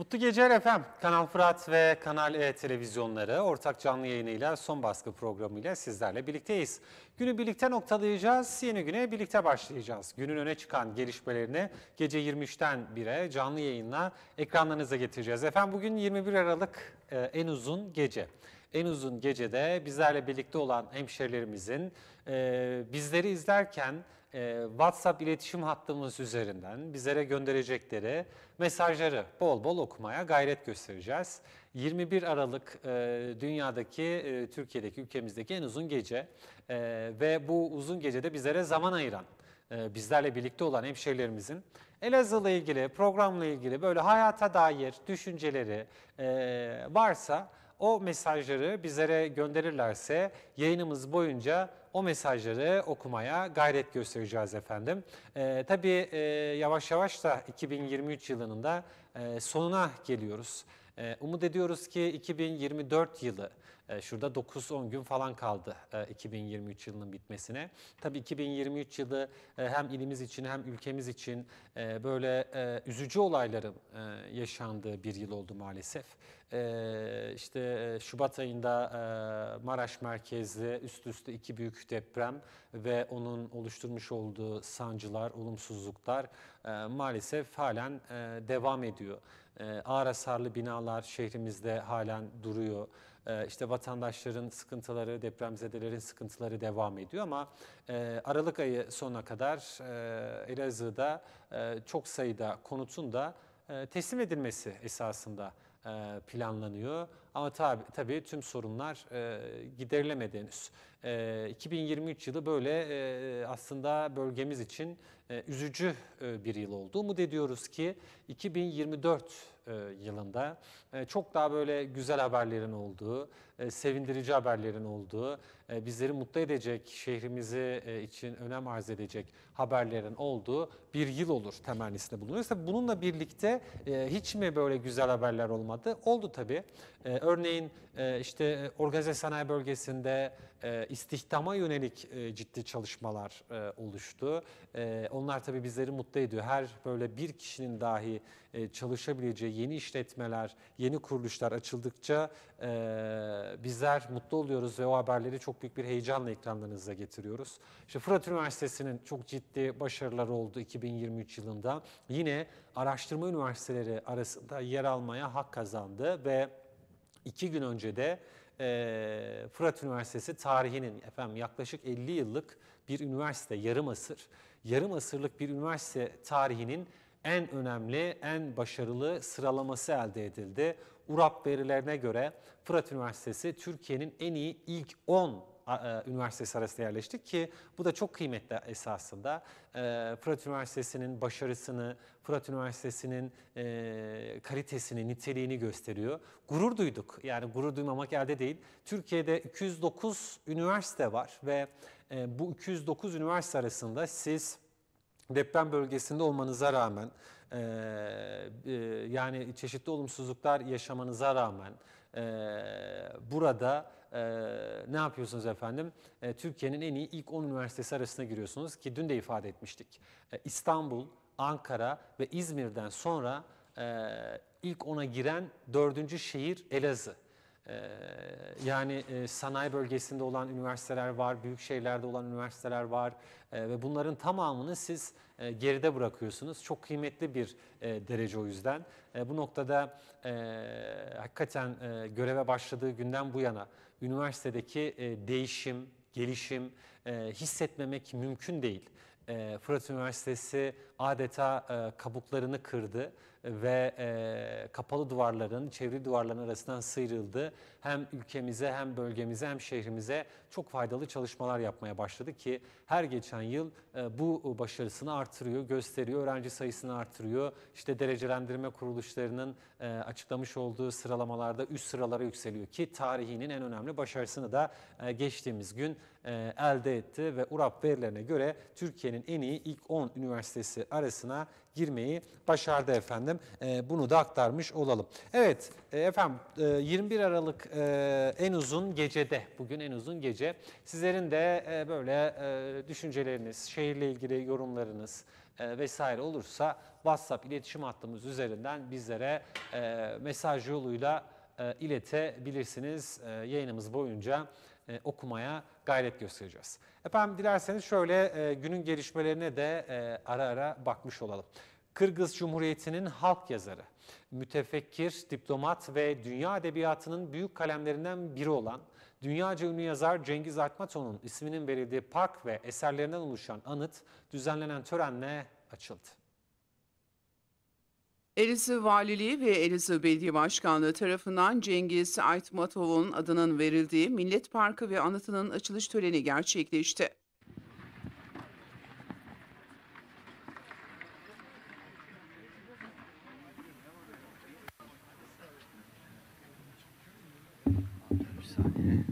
Mutlu geceler efendim. Kanal Fırat ve Kanal E televizyonları ortak canlı yayınıyla son baskı programıyla sizlerle birlikteyiz. Günü birlikte noktalayacağız, yeni güne birlikte başlayacağız. Günün öne çıkan gelişmelerini gece 23'ten 1'e canlı yayınla ekranlarınıza getireceğiz. Efendim bugün 21 Aralık e, en uzun gece en uzun gecede bizlerle birlikte olan hemşerilerimizin e, bizleri izlerken e, WhatsApp iletişim hattımız üzerinden bizlere gönderecekleri mesajları bol bol okumaya gayret göstereceğiz. 21 Aralık e, dünyadaki, e, Türkiye'deki, ülkemizdeki en uzun gece e, ve bu uzun gecede bizlere zaman ayıran, e, bizlerle birlikte olan hemşehrilerimizin Elazığ'la ilgili, programla ilgili böyle hayata dair düşünceleri e, varsa o mesajları bizlere gönderirlerse yayınımız boyunca o mesajları okumaya gayret göstereceğiz efendim. E, tabii e, yavaş yavaş da 2023 yılının da e, sonuna geliyoruz. E, umut ediyoruz ki 2024 yılı ee, şurada 9-10 gün falan kaldı 2023 e, yılının bitmesine. Tabii 2023 yılı e, hem ilimiz için hem ülkemiz için e, böyle üzücü olayların yaşandığı bir yıl oldu maalesef. İşte Şubat ayında Maraş merkezli üst üste iki büyük deprem ve onun oluşturmuş olduğu sancılar, olumsuzluklar maalesef halen devam ediyor. Ağır hasarlı binalar şehrimizde halen duruyor e, işte vatandaşların sıkıntıları, depremzedelerin sıkıntıları devam ediyor ama e, Aralık ayı sonuna kadar e, Elazığ'da e, çok sayıda konutun da e, teslim edilmesi esasında planlanıyor. Ama tabi, tabii tüm sorunlar e, giderilemedi 2023 yılı böyle aslında bölgemiz için üzücü bir yıl oldu. Umut ediyoruz ki 2024 e, yılında e, çok daha böyle güzel haberlerin olduğu, e, sevindirici haberlerin olduğu, e, bizleri mutlu edecek, şehrimizi e, için önem arz edecek haberlerin olduğu bir yıl olur temennisinde bulunuyorsa. Bununla birlikte e, hiç mi böyle güzel haberler olmadı? Oldu tabii. örneğin işte organize sanayi bölgesinde e, istihdama yönelik ciddi çalışmalar oluştu. onlar tabii bizleri mutlu ediyor. Her böyle bir kişinin dahi çalışabileceği yeni işletmeler, yeni kuruluşlar açıldıkça ee, bizler mutlu oluyoruz ve o haberleri çok büyük bir heyecanla ekranlarınıza getiriyoruz. İşte Fırat Üniversitesi'nin çok ciddi başarıları oldu 2023 yılında. Yine araştırma üniversiteleri arasında yer almaya hak kazandı ve iki gün önce de e, Fırat Üniversitesi tarihinin efendim yaklaşık 50 yıllık bir üniversite, yarım asır, yarım asırlık bir üniversite tarihinin en önemli, en başarılı sıralaması elde edildi. URAP verilerine göre Fırat Üniversitesi Türkiye'nin en iyi ilk 10 e, üniversitesi arasında yerleştik ki bu da çok kıymetli esasında. E, Fırat Üniversitesi'nin başarısını, Fırat Üniversitesi'nin e, kalitesini, niteliğini gösteriyor. Gurur duyduk. Yani gurur duymamak elde değil. Türkiye'de 209 üniversite var ve bu 209 üniversite arasında siz deprem bölgesinde olmanıza rağmen e, yani çeşitli olumsuzluklar yaşamanıza rağmen e, burada e, ne yapıyorsunuz efendim? E, Türkiye'nin en iyi ilk 10 üniversitesi arasına giriyorsunuz ki dün de ifade etmiştik. E, İstanbul, Ankara ve İzmir'den sonra e, ilk 10'a giren dördüncü şehir Elazığ. Ee, yani e, sanayi bölgesinde olan üniversiteler var, büyük şehirlerde olan üniversiteler var e, ve bunların tamamını siz e, geride bırakıyorsunuz. Çok kıymetli bir derece o yüzden. Bu noktada hakikaten göreve başladığı günden bu yana üniversitedeki değişim, gelişim hissetmemek mümkün değil. Fırat Üniversitesi adeta kabuklarını kırdı ve e, kapalı duvarların, çevri duvarların arasından sıyrıldı. Hem ülkemize hem bölgemize hem şehrimize çok faydalı çalışmalar yapmaya başladı ki her geçen yıl e, bu başarısını artırıyor, gösteriyor, öğrenci sayısını artırıyor. İşte derecelendirme kuruluşlarının e, açıklamış olduğu sıralamalarda üst sıralara yükseliyor ki tarihinin en önemli başarısını da e, geçtiğimiz gün e, elde etti ve URAP verilerine göre Türkiye'nin en iyi ilk 10 üniversitesi arasına girmeyi başardı efendim efendim e, bunu da aktarmış olalım. Evet e, efendim 21 e, Aralık en uzun gecede bugün en uzun gece sizlerin de böyle düşünceleriniz, şehirle ilgili yorumlarınız, vesaire olursa WhatsApp iletişim hattımız üzerinden bizlere mesaj yoluyla iletebilirsiniz. yayınımız boyunca okumaya gayret göstereceğiz. Efendim dilerseniz şöyle günün gelişmelerine de ara ara bakmış olalım. Kırgız Cumhuriyeti'nin halk yazarı, mütefekkir, diplomat ve dünya edebiyatının büyük kalemlerinden biri olan dünyaca ünlü yazar Cengiz Aytmatov'un isminin verildiği park ve eserlerinden oluşan anıt düzenlenen törenle açıldı. Elazığ Valiliği ve Elazığ Belediye Başkanlığı tarafından Cengiz Aytmatov'un adının verildiği Millet Parkı ve anıtının açılış töreni gerçekleşti. saniye.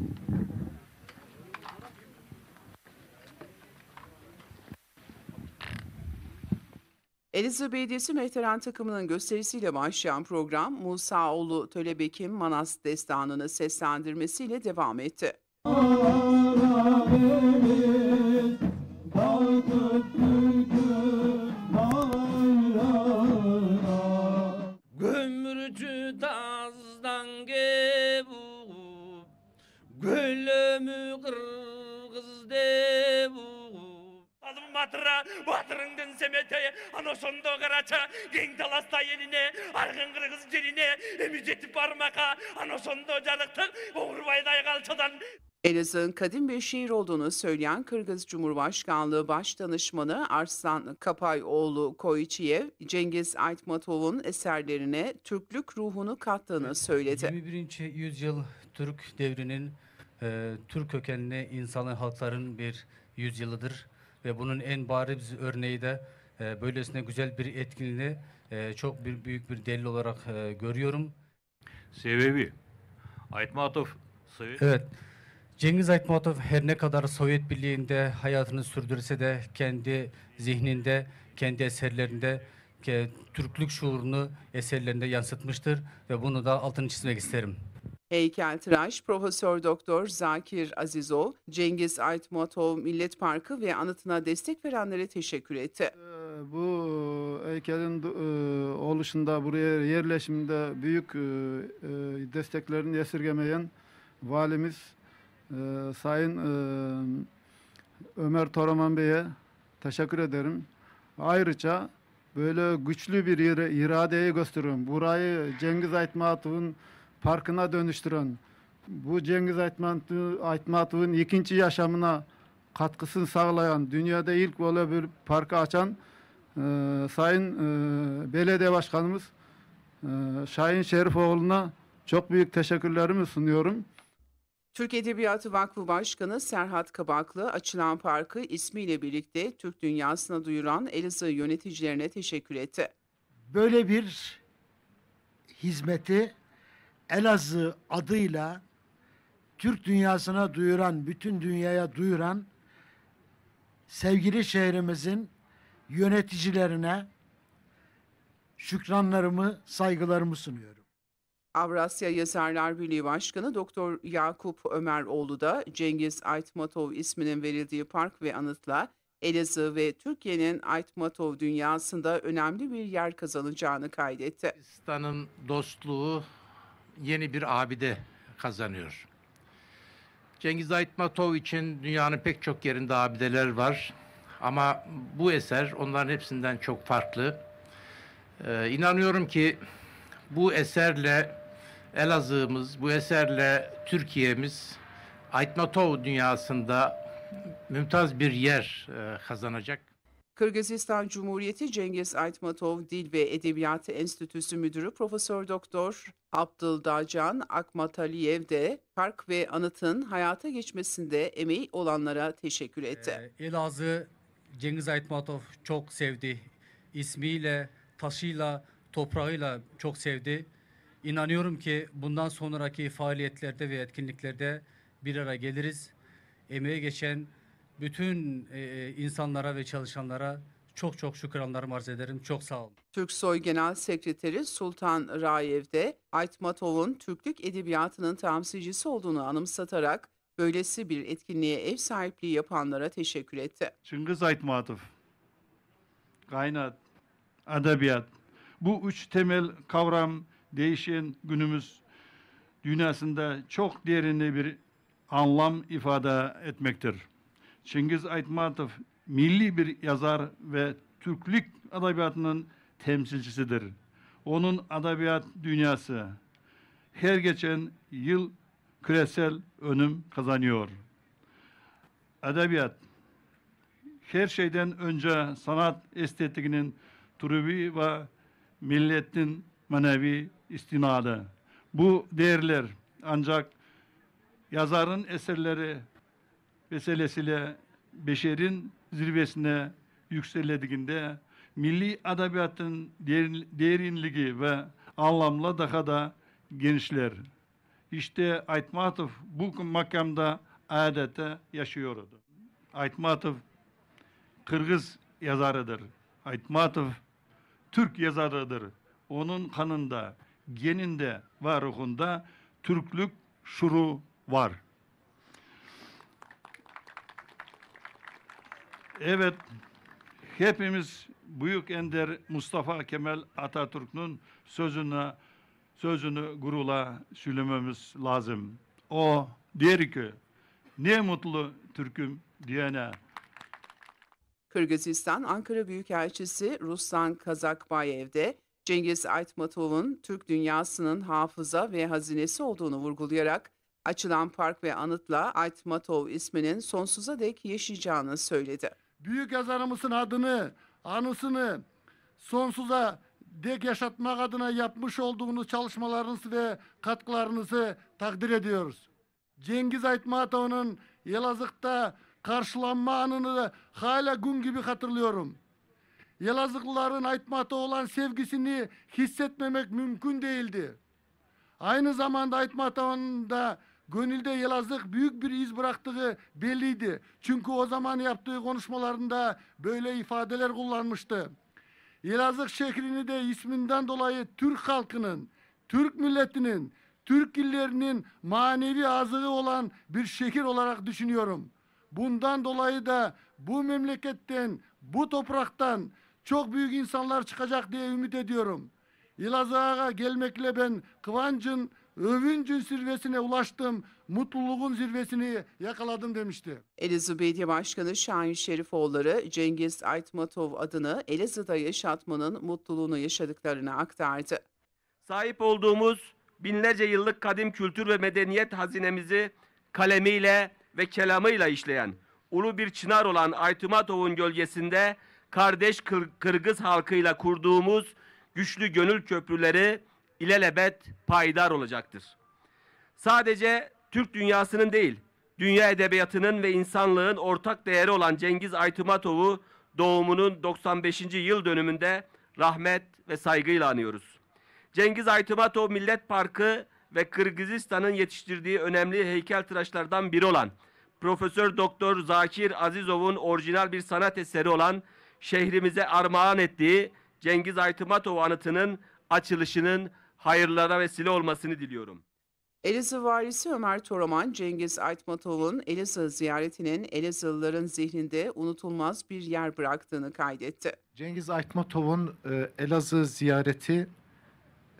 Elazığ Belediyesi Mehteran takımının gösterisiyle başlayan program Musa Musaoğlu Tölebek'in Manas destanını seslendirmesiyle devam etti. Allah, Ölümü kırgız de bu. Adım batıra, batırındın semete, anoşondo karaça, geng dalasta yeline, argın kırgız geline, emiceti parmaka, anoşondo carıktık, boğurbayday kalçadan. Elazığ'ın kadim bir şiir olduğunu söyleyen Kırgız Cumhurbaşkanlığı Başdanışmanı Arslan Kapayoğlu Koiçiyev, Cengiz Aytmatov'un eserlerine Türklük ruhunu kattığını söyledi. 21. yüzyıl Türk devrinin e, Türk kökenli insanın halkların bir yüzyılıdır ve bunun en bariz örneği de e, böylesine güzel bir etkinliği e, çok bir büyük bir delil olarak e, görüyorum. Sebebi Aytmatov Sovyet... Evet. Cengiz Aytmatov her ne kadar Sovyet Birliği'nde hayatını sürdürse de kendi zihninde, kendi eserlerinde Türklük şuurunu eserlerinde yansıtmıştır ve bunu da altını çizmek isterim. Heykeltıraş Profesör Doktor Zakir Azizov, Cengiz Aytmatov Millet Parkı ve anıtına destek verenlere teşekkür etti. Ee, bu heykelin e, oluşunda buraya yerleşiminde büyük e, e, desteklerini esirgemeyen valimiz Sayın Ömer Toraman Bey'e teşekkür ederim. Ayrıca böyle güçlü bir iradeyi gösteriyorum. Burayı Cengiz Aytmatov'un parkına dönüştüren, bu Cengiz Aytmatov'un ikinci yaşamına katkısını sağlayan, dünyada ilk böyle bir parkı açan e, Sayın e, Belediye Başkanımız e, Şahin Şerifoğlu'na çok büyük teşekkürlerimi sunuyorum. Türk Edebiyatı Vakfı Başkanı Serhat Kabaklı açılan parkı ismiyle birlikte Türk dünyasına duyuran Elazığ yöneticilerine teşekkür etti. Böyle bir hizmeti Elazığ adıyla Türk dünyasına duyuran, bütün dünyaya duyuran sevgili şehrimizin yöneticilerine şükranlarımı, saygılarımı sunuyorum. Avrasya Yazarlar Birliği Başkanı Doktor Yakup Ömeroğlu da Cengiz Aytmatov isminin verildiği park ve anıtla Elazığ ve Türkiye'nin Aytmatov dünyasında önemli bir yer kazanacağını kaydetti. Pakistan'ın dostluğu yeni bir abide kazanıyor. Cengiz Aytmatov için dünyanın pek çok yerinde abideler var. Ama bu eser onların hepsinden çok farklı. Ee, inanıyorum ki bu eserle Elazığ'ımız, bu eserle Türkiye'miz Aytmatov dünyasında mümtaz bir yer e, kazanacak. Kırgızistan Cumhuriyeti Cengiz Aytmatov Dil ve Edebiyatı Enstitüsü Müdürü Profesör Doktor Abdıldacan Akmataliyev de park ve anıtın hayata geçmesinde emeği olanlara teşekkür etti. Ee, Elazığ Cengiz Aytmatov çok sevdi. İsmiyle, taşıyla, toprağıyla çok sevdi. İnanıyorum ki bundan sonraki faaliyetlerde ve etkinliklerde bir ara geliriz. emeği geçen bütün e, e, insanlara ve çalışanlara çok çok şükranlarımı arz ederim. Çok sağ olun. Soy Genel Sekreteri Sultan Raev de Aytmatov'un Türklük edebiyatının temsilcisi olduğunu anımsatarak böylesi bir etkinliğe ev sahipliği yapanlara teşekkür etti. Çıngiz Aytmatov, kaynat, edebiyat. Bu üç temel kavram değişen günümüz dünyasında çok değerli bir anlam ifade etmektir. Çingiz Aytmatov milli bir yazar ve Türklük adabiyatının temsilcisidir. Onun adabiyat dünyası her geçen yıl küresel önüm kazanıyor. Edebiyat her şeyden önce sanat estetikinin trubi ve milletin manevi istinadı. Bu değerler ancak yazarın eserleri vesilesiyle beşerin zirvesine yükseldiğinde milli edebiyatın derin, derinliği ve anlamla daha da genişler. İşte Aytmatov bu makamda adeta yaşıyordu. Aytmatov Kırgız yazarıdır. Aytmatov Türk yazarıdır. Onun kanında, geninde ve ruhunda Türklük şuru var.'' Evet, hepimiz Büyük Ender Mustafa Kemal Atatürk'ün sözünü sözünü gurula söylememiz lazım. O der ki, ne mutlu Türk'üm diyene. Kırgızistan Ankara Büyükelçisi Ruslan Kazakbayev'de Cengiz Aytmatov'un Türk dünyasının hafıza ve hazinesi olduğunu vurgulayarak açılan park ve anıtla Aytmatov isminin sonsuza dek yaşayacağını söyledi büyük yazarımızın adını, anısını sonsuza dek yaşatmak adına yapmış olduğunuz çalışmalarınızı ve katkılarınızı takdir ediyoruz. Cengiz Aytmatov'un Yelazık'ta karşılanma anını da hala gün gibi hatırlıyorum. Elazığlıların Aytmat'a olan sevgisini hissetmemek mümkün değildi. Aynı zamanda Aytmatov'un da gönülde yalazlık büyük bir iz bıraktığı belliydi. Çünkü o zaman yaptığı konuşmalarında böyle ifadeler kullanmıştı. Yalazlık şeklini de isminden dolayı Türk halkının, Türk milletinin, Türk illerinin manevi azığı olan bir şehir olarak düşünüyorum. Bundan dolayı da bu memleketten, bu topraktan çok büyük insanlar çıkacak diye ümit ediyorum. Yılazığ'a gelmekle ben kıvancın övüncün zirvesine ulaştım, mutluluğun zirvesini yakaladım demişti. Elazığ Belediye Başkanı Şahin Şerifoğulları Cengiz Aytmatov adını Elazığ'da yaşatmanın mutluluğunu yaşadıklarını aktardı. Sahip olduğumuz binlerce yıllık kadim kültür ve medeniyet hazinemizi kalemiyle ve kelamıyla işleyen, ulu bir çınar olan Aytmatov'un gölgesinde kardeş Kır Kırgız halkıyla kurduğumuz güçlü gönül köprüleri ilelebet payidar olacaktır. Sadece Türk dünyasının değil, dünya edebiyatının ve insanlığın ortak değeri olan Cengiz Aytumatov'u doğumunun 95. yıl dönümünde rahmet ve saygıyla anıyoruz. Cengiz Aytumatov Millet Parkı ve Kırgızistan'ın yetiştirdiği önemli heykeltıraşlardan biri olan Profesör Doktor Zakir Azizov'un orijinal bir sanat eseri olan şehrimize armağan ettiği Cengiz Aytumatov anıtının açılışının hayırlara vesile olmasını diliyorum. Elazığ valisi Ömer Toroman Cengiz Aytmatov'un Elazığ ziyaretinin Elazığlıların zihninde unutulmaz bir yer bıraktığını kaydetti. Cengiz Aytmatov'un e, Elazığ ziyareti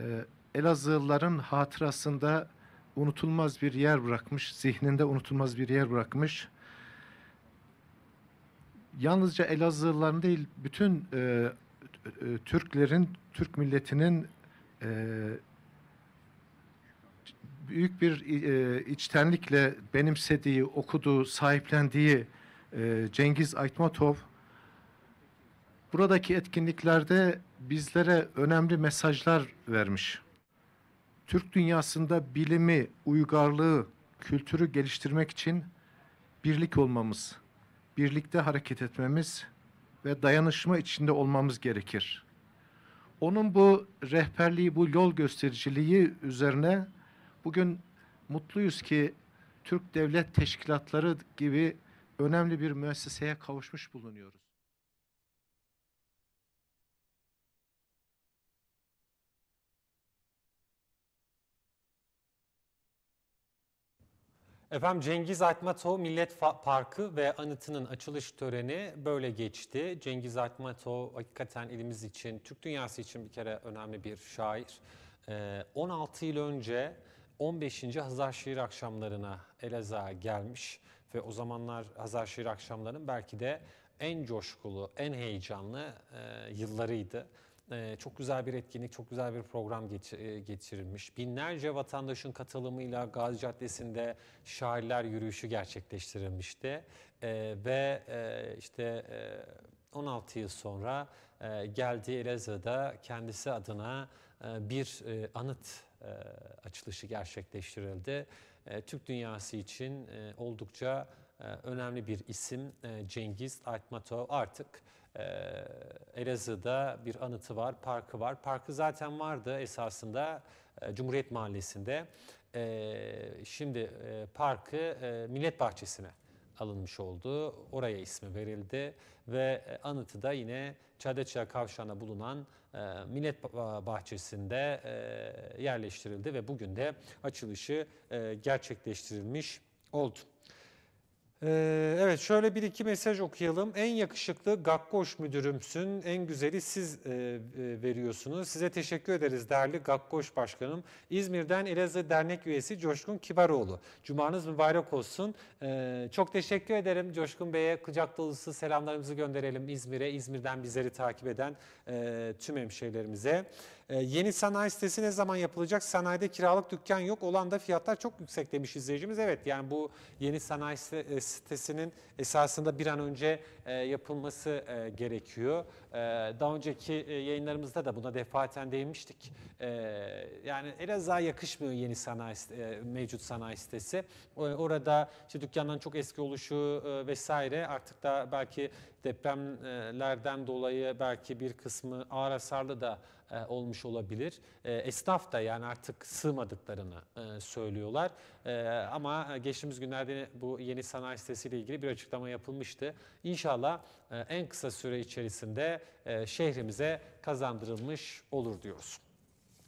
e, Elazığlıların hatırasında unutulmaz bir yer bırakmış, zihninde unutulmaz bir yer bırakmış. Yalnızca Elazığlıların değil, bütün e, e, Türklerin, Türk milletinin ee, büyük bir e, içtenlikle benimsediği, okuduğu, sahiplendiği e, Cengiz Aytmatov buradaki etkinliklerde bizlere önemli mesajlar vermiş. Türk dünyasında bilimi, uygarlığı, kültürü geliştirmek için birlik olmamız, birlikte hareket etmemiz ve dayanışma içinde olmamız gerekir. Onun bu rehberliği, bu yol göstericiliği üzerine bugün mutluyuz ki Türk Devlet Teşkilatları gibi önemli bir müesseseye kavuşmuş bulunuyoruz. Efendim Cengiz Aytmatov Millet Parkı ve anıtının açılış töreni böyle geçti. Cengiz Aytmatov hakikaten elimiz için, Türk dünyası için bir kere önemli bir şair. 16 ee, yıl önce 15. Hazar Şiir Akşamları'na Elazığ gelmiş ve o zamanlar Hazar Şiir Akşamları'nın belki de en coşkulu, en heyecanlı e, yıllarıydı. Ee, çok güzel bir etkinlik, çok güzel bir program e, geçirilmiş. Binlerce vatandaşın katılımıyla Gazi Caddesi'nde şairler yürüyüşü gerçekleştirilmişti. Ee, ve e, işte 16 e, yıl sonra e, geldiği Elazığ'da kendisi adına bir anıt açılışı gerçekleştirildi. Türk dünyası için oldukça önemli bir isim Cengiz Aytmatov artık ee, Elazığ'da bir anıtı var, parkı var. Parkı zaten vardı esasında e, Cumhuriyet Mahallesi'nde. Ee, şimdi e, parkı e, Millet Bahçesi'ne alınmış oldu. Oraya ismi verildi ve anıtı da yine Çadeçya Kavşağı'na bulunan Millet Bahçesi'nde yerleştirildi ve bugün de açılışı gerçekleştirilmiş oldu. Ee, evet şöyle bir iki mesaj okuyalım. En yakışıklı Gakkoş müdürümsün, en güzeli siz e, e, veriyorsunuz. Size teşekkür ederiz değerli Gakkoş Başkanım. İzmir'den Elazığ Dernek Üyesi Coşkun Kibaroğlu. Cumanız mübarek olsun. Ee, çok teşekkür ederim Coşkun Bey'e. Kucak dolusu selamlarımızı gönderelim İzmir'e, İzmir'den bizleri takip eden e, tüm hemşehrilerimize. Ee, yeni sanayi sitesi ne zaman yapılacak? Sanayide kiralık dükkan yok. Olan da fiyatlar çok yüksek demiş izleyicimiz. Evet yani bu yeni sanayi e, sitesinin esasında bir an önce e, yapılması e, gerekiyor. daha önceki yayınlarımızda da buna defaten değinmiştik. E, yani Elazığ'a yakışmıyor yeni sanayi mevcut sanayi sitesi. orada işte dükkanların çok eski oluşu vesaire artık da belki depremlerden dolayı belki bir kısmı ağır hasarlı da e, olmuş olabilir. E, esnaf da yani artık sığmadıklarını e, söylüyorlar. E, ama geçtiğimiz günlerde bu yeni sanayi sitesiyle ilgili bir açıklama yapılmıştı. İnşallah en kısa süre içerisinde şehrimize kazandırılmış olur diyoruz.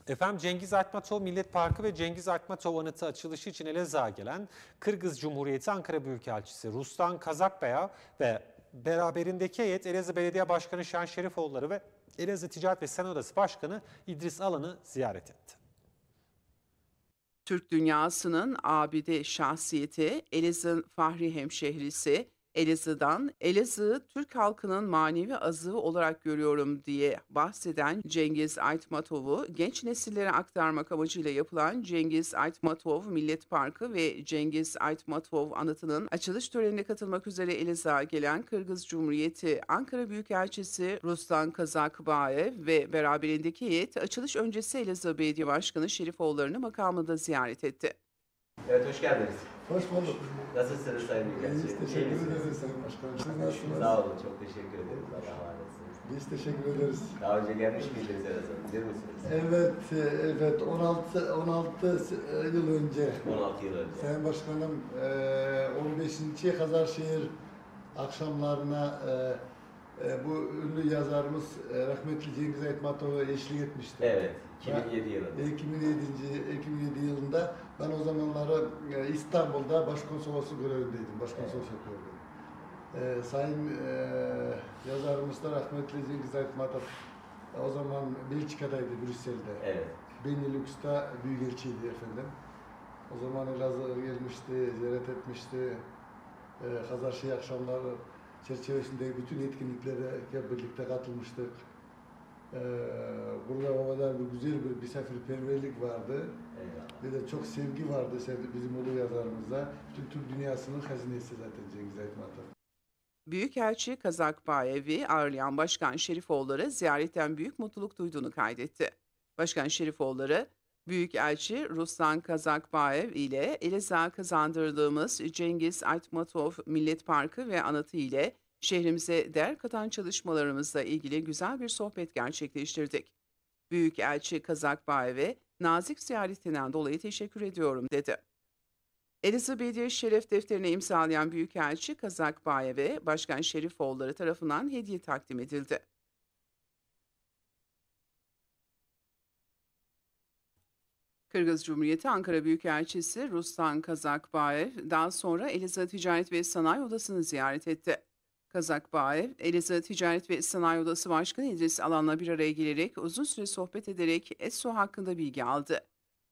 Efendim Cengiz Akmatov Millet Parkı ve Cengiz Akmatov Anıtı açılışı için Elazığ'a gelen Kırgız Cumhuriyeti Ankara Büyükelçisi Ruslan Kazakbaya ve beraberindeki heyet Elazığ Belediye Başkanı Şen Şerifoğulları ve Elazığ Ticaret ve Sanayi Odası Başkanı İdris Alan'ı ziyaret etti. Türk dünyasının abide şahsiyeti Elazığ Fahri Hemşehrisi Elazığ'dan Elazığ Türk halkının manevi azığı olarak görüyorum diye bahseden Cengiz Aytmatov'u genç nesillere aktarmak amacıyla yapılan Cengiz Aytmatov Millet Parkı ve Cengiz Aytmatov anıtının açılış törenine katılmak üzere Elazığ'a gelen Kırgız Cumhuriyeti Ankara Büyükelçisi Ruslan Kazakbaev ve beraberindeki heyet açılış öncesi Elazığ Belediye Başkanı Şerif Oğulları'nı makamında ziyaret etti. Evet hoş geldiniz. Hoş bulduk. Nasılsınız Sayın Bilgen? Biz teşekkür ederiz Sayın Başkanım. Siz nasılsınız? Sağ olun, çok teşekkür ederiz. Allah'a emanetsiniz. Biz teşekkür ederiz. Daha önce gelmiş miydiniz Elazığ'a? Bilir misiniz? Evet, e, evet. 16, 16 yıl önce. 16 yıl önce. Sayın Başkanım, 15. E, Kazarşehir akşamlarına e, bu ünlü yazarımız rahmetli Cengiz Aytmatov'a eşlik etmişti. Evet, 2007 yılında. 2007, 2007 yılında ben o zamanları e, İstanbul'da başkonsolosu görevindeydim, başkonsolos evet. yapıyordum. E, sayın e, yazarımız da rahmetli Cengiz Aydın e, o zaman Belçika'daydı, Brüksel'de. Evet. Benilüks'te büyükelçiydi efendim. O zaman Elazığ gelmişti, ziyaret etmişti. E, Kazarşı akşamları çerçevesinde bütün etkinliklere hep birlikte katılmıştık. Ee, burada o kadar bir güzel bir misafirperverlik vardı. Eyvallah. Bir de çok sevgi vardı bizim ulu yazarımıza. Bütün Türk dünyasının hazinesi zaten Cengiz Aytmatov. Büyükelçi Kazak Bayevi ağırlayan Başkan Şerifoğulları ziyaretten büyük mutluluk duyduğunu kaydetti. Başkan Şerifoğulları, Büyükelçi Ruslan Kazakbayev ile Elazığ kazandırdığımız Cengiz Aytmatov Millet Parkı ve anıtı ile Şehrimize değer katan çalışmalarımızla ilgili güzel bir sohbet gerçekleştirdik. Büyükelçi Kazak Bayev'e nazik ziyaretinden dolayı teşekkür ediyorum dedi. Elizabeth'e şeref defterine imzalayan Büyükelçi Kazak Bayev'e Başkan Şerifoğulları tarafından hediye takdim edildi. Kırgız Cumhuriyeti Ankara Büyükelçisi Ruslan Kazakbayev daha sonra Eliza Ticaret ve Sanayi Odası'nı ziyaret etti. Kazakbaev, Elazığ Ticaret ve Sanayi Odası Başkanı İdris Alan'la bir araya gelerek uzun süre sohbet ederek ESSO hakkında bilgi aldı.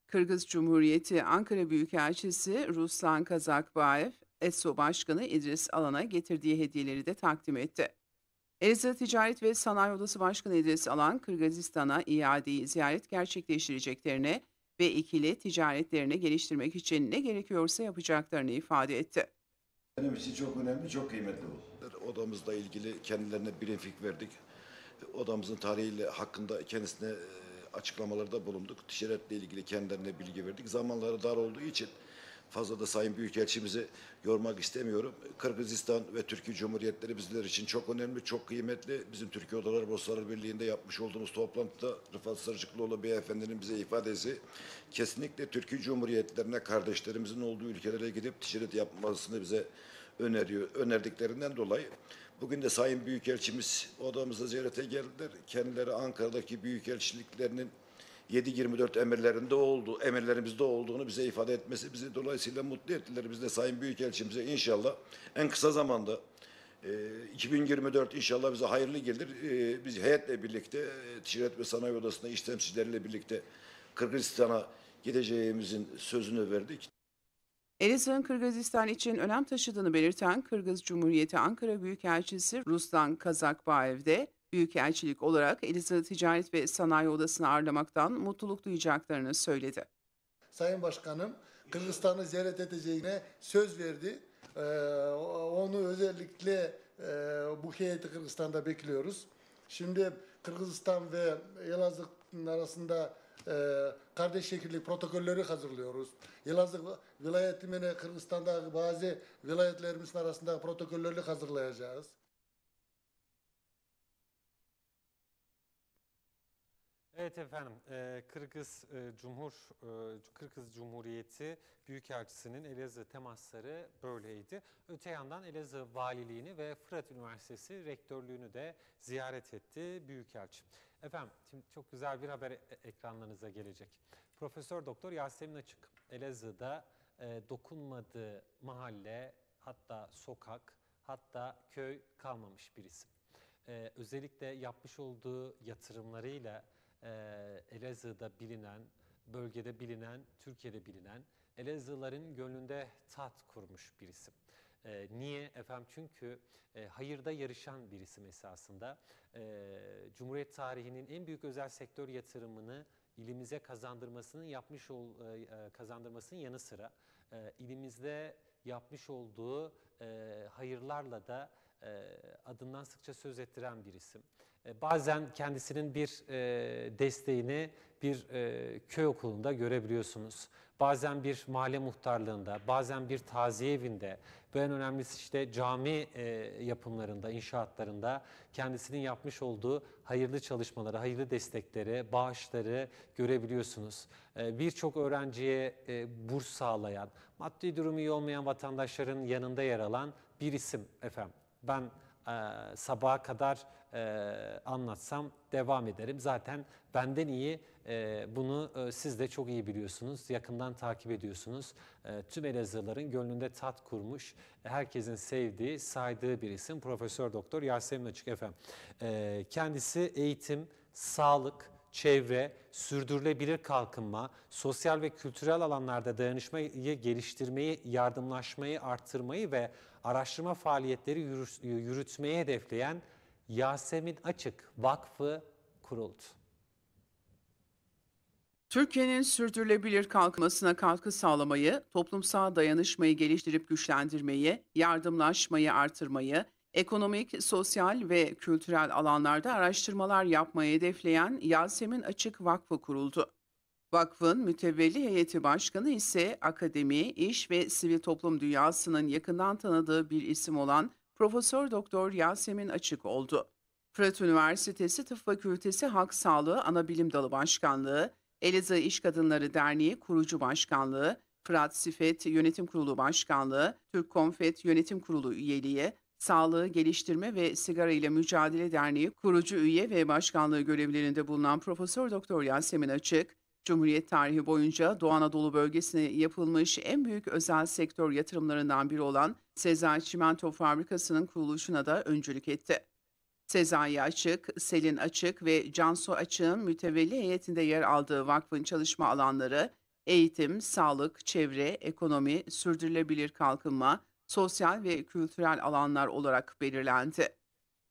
Kırgız Cumhuriyeti Ankara Büyükelçisi Ruslan Kazakbaev, ESSO Başkanı İdris Alan'a getirdiği hediyeleri de takdim etti. Elazığ Ticaret ve Sanayi Odası Başkanı İdris Alan, Kırgızistan'a iadeyi ziyaret gerçekleştireceklerine ve ikili ticaretlerini geliştirmek için ne gerekiyorsa yapacaklarını ifade etti. Benim için çok önemli, çok kıymetli oldu odamızla ilgili kendilerine briefing verdik. Odamızın tarihiyle hakkında kendisine e, açıklamalarda bulunduk. Ticaretle ilgili kendilerine bilgi verdik. Zamanları dar olduğu için fazla da Sayın Büyükelçimizi yormak istemiyorum. Kırgızistan ve Türkiye Cumhuriyetleri bizler için çok önemli, çok kıymetli. Bizim Türkiye Odalar Borsalar Birliği'nde yapmış olduğumuz toplantıda Rıfat Sarıcıklıoğlu beyefendinin bize ifadesi kesinlikle Türkiye Cumhuriyetlerine kardeşlerimizin olduğu ülkelere gidip ticaret yapmasını bize öneriyor, önerdiklerinden dolayı bugün de Sayın Büyükelçimiz odamıza ziyarete geldiler. Kendileri Ankara'daki büyükelçiliklerinin 7-24 emirlerinde oldu, emirlerimizde olduğunu bize ifade etmesi bizi dolayısıyla mutlu ettiler. Biz de Sayın Büyükelçimize inşallah en kısa zamanda e, 2024 inşallah bize hayırlı gelir. E, biz heyetle birlikte e, Ticaret ve Sanayi Odası'nda iş temsilcileriyle birlikte Kırgızistan'a gideceğimizin sözünü verdik. Elazığ'ın Kırgızistan için önem taşıdığını belirten Kırgız Cumhuriyeti Ankara Büyükelçisi Ruslan Kazakbaev'de Büyükelçilik olarak Elazığ Ticaret ve Sanayi Odası'nı ağırlamaktan mutluluk duyacaklarını söyledi. Sayın Başkanım Kırgızistan'ı ziyaret edeceğine söz verdi. Ee, onu özellikle e, bu heyeti Kırgızistan'da bekliyoruz. Şimdi Kırgızistan ve Elazığ arasında e, kardeş şekillik protokolleri hazırlıyoruz. Elazığ vilayetimini Kırgızistan'daki bazı vilayetlerimizin arasında protokolleri hazırlayacağız. Evet efendim, e, Kırgız e, Cumhur e, Kırgız Cumhuriyeti Büyükelçisi'nin Elazığ temasları böyleydi. Öte yandan Elazığ Valiliğini ve Fırat Üniversitesi Rektörlüğünü de ziyaret etti Büyükelçi. Efendim, şimdi çok güzel bir haber ekranlarınıza gelecek. Profesör Doktor Yasemin Açık, Elazığ'da dokunmadığı mahalle, hatta sokak, hatta köy kalmamış bir isim. Özellikle yapmış olduğu yatırımlarıyla ee, Elazığ'da bilinen, bölgede bilinen, Türkiye'de bilinen, Elazığların gönlünde tat kurmuş bir isim. E, niye efendim? Çünkü e, hayırda yarışan bir isim esasında. E, Cumhuriyet tarihinin en büyük özel sektör yatırımını ilimize kazandırmasının yapmış ol, e, e, kazandırmasının yanı sıra e, ilimizde yapmış olduğu e, hayırlarla da e, adından sıkça söz ettiren bir isim. E, bazen kendisinin bir e, desteğini bir e, köy okulunda görebiliyorsunuz. Bazen bir mahalle muhtarlığında, bazen bir taziye evinde ve en önemlisi işte cami yapımlarında, inşaatlarında kendisinin yapmış olduğu hayırlı çalışmaları, hayırlı destekleri, bağışları görebiliyorsunuz. Birçok öğrenciye burs sağlayan, maddi durumu iyi olmayan vatandaşların yanında yer alan bir isim efendim. Ben sabaha kadar e, anlatsam devam ederim. Zaten benden iyi e, bunu e, siz de çok iyi biliyorsunuz, yakından takip ediyorsunuz. E, tüm Elazığların gönlünde tat kurmuş, herkesin sevdiği, saydığı bir isim Profesör Doktor Yasemin Açık Efem. E, kendisi eğitim, sağlık, çevre, sürdürülebilir kalkınma, sosyal ve kültürel alanlarda dayanışmayı geliştirmeyi, yardımlaşmayı arttırmayı ve araştırma faaliyetleri yürütmeyi hedefleyen Yasemin Açık Vakfı kuruldu. Türkiye'nin sürdürülebilir kalkınmasına katkı sağlamayı, toplumsal dayanışmayı geliştirip güçlendirmeyi, yardımlaşmayı artırmayı, ekonomik, sosyal ve kültürel alanlarda araştırmalar yapmayı hedefleyen Yasemin Açık Vakfı kuruldu. Vakfın mütevelli heyeti başkanı ise akademi, iş ve sivil toplum dünyasının yakından tanıdığı bir isim olan Profesör Doktor Yasemin Açık oldu. Fırat Üniversitesi Tıp Fakültesi Halk Sağlığı Anabilim Dalı Başkanlığı, Eliza İş Kadınları Derneği Kurucu Başkanlığı, Fırat Sifet Yönetim Kurulu Başkanlığı, Türk Konfet Yönetim Kurulu üyeliği, Sağlığı Geliştirme ve Sigara ile Mücadele Derneği kurucu üye ve başkanlığı görevlerinde bulunan Profesör Doktor Yasemin Açık, Cumhuriyet tarihi boyunca Doğu Anadolu bölgesine yapılmış en büyük özel sektör yatırımlarından biri olan Sezai Çimento Fabrikası'nın kuruluşuna da öncülük etti. Sezai Açık, Selin Açık ve Canso Açık'ın mütevelli heyetinde yer aldığı vakfın çalışma alanları eğitim, sağlık, çevre, ekonomi, sürdürülebilir kalkınma, sosyal ve kültürel alanlar olarak belirlendi.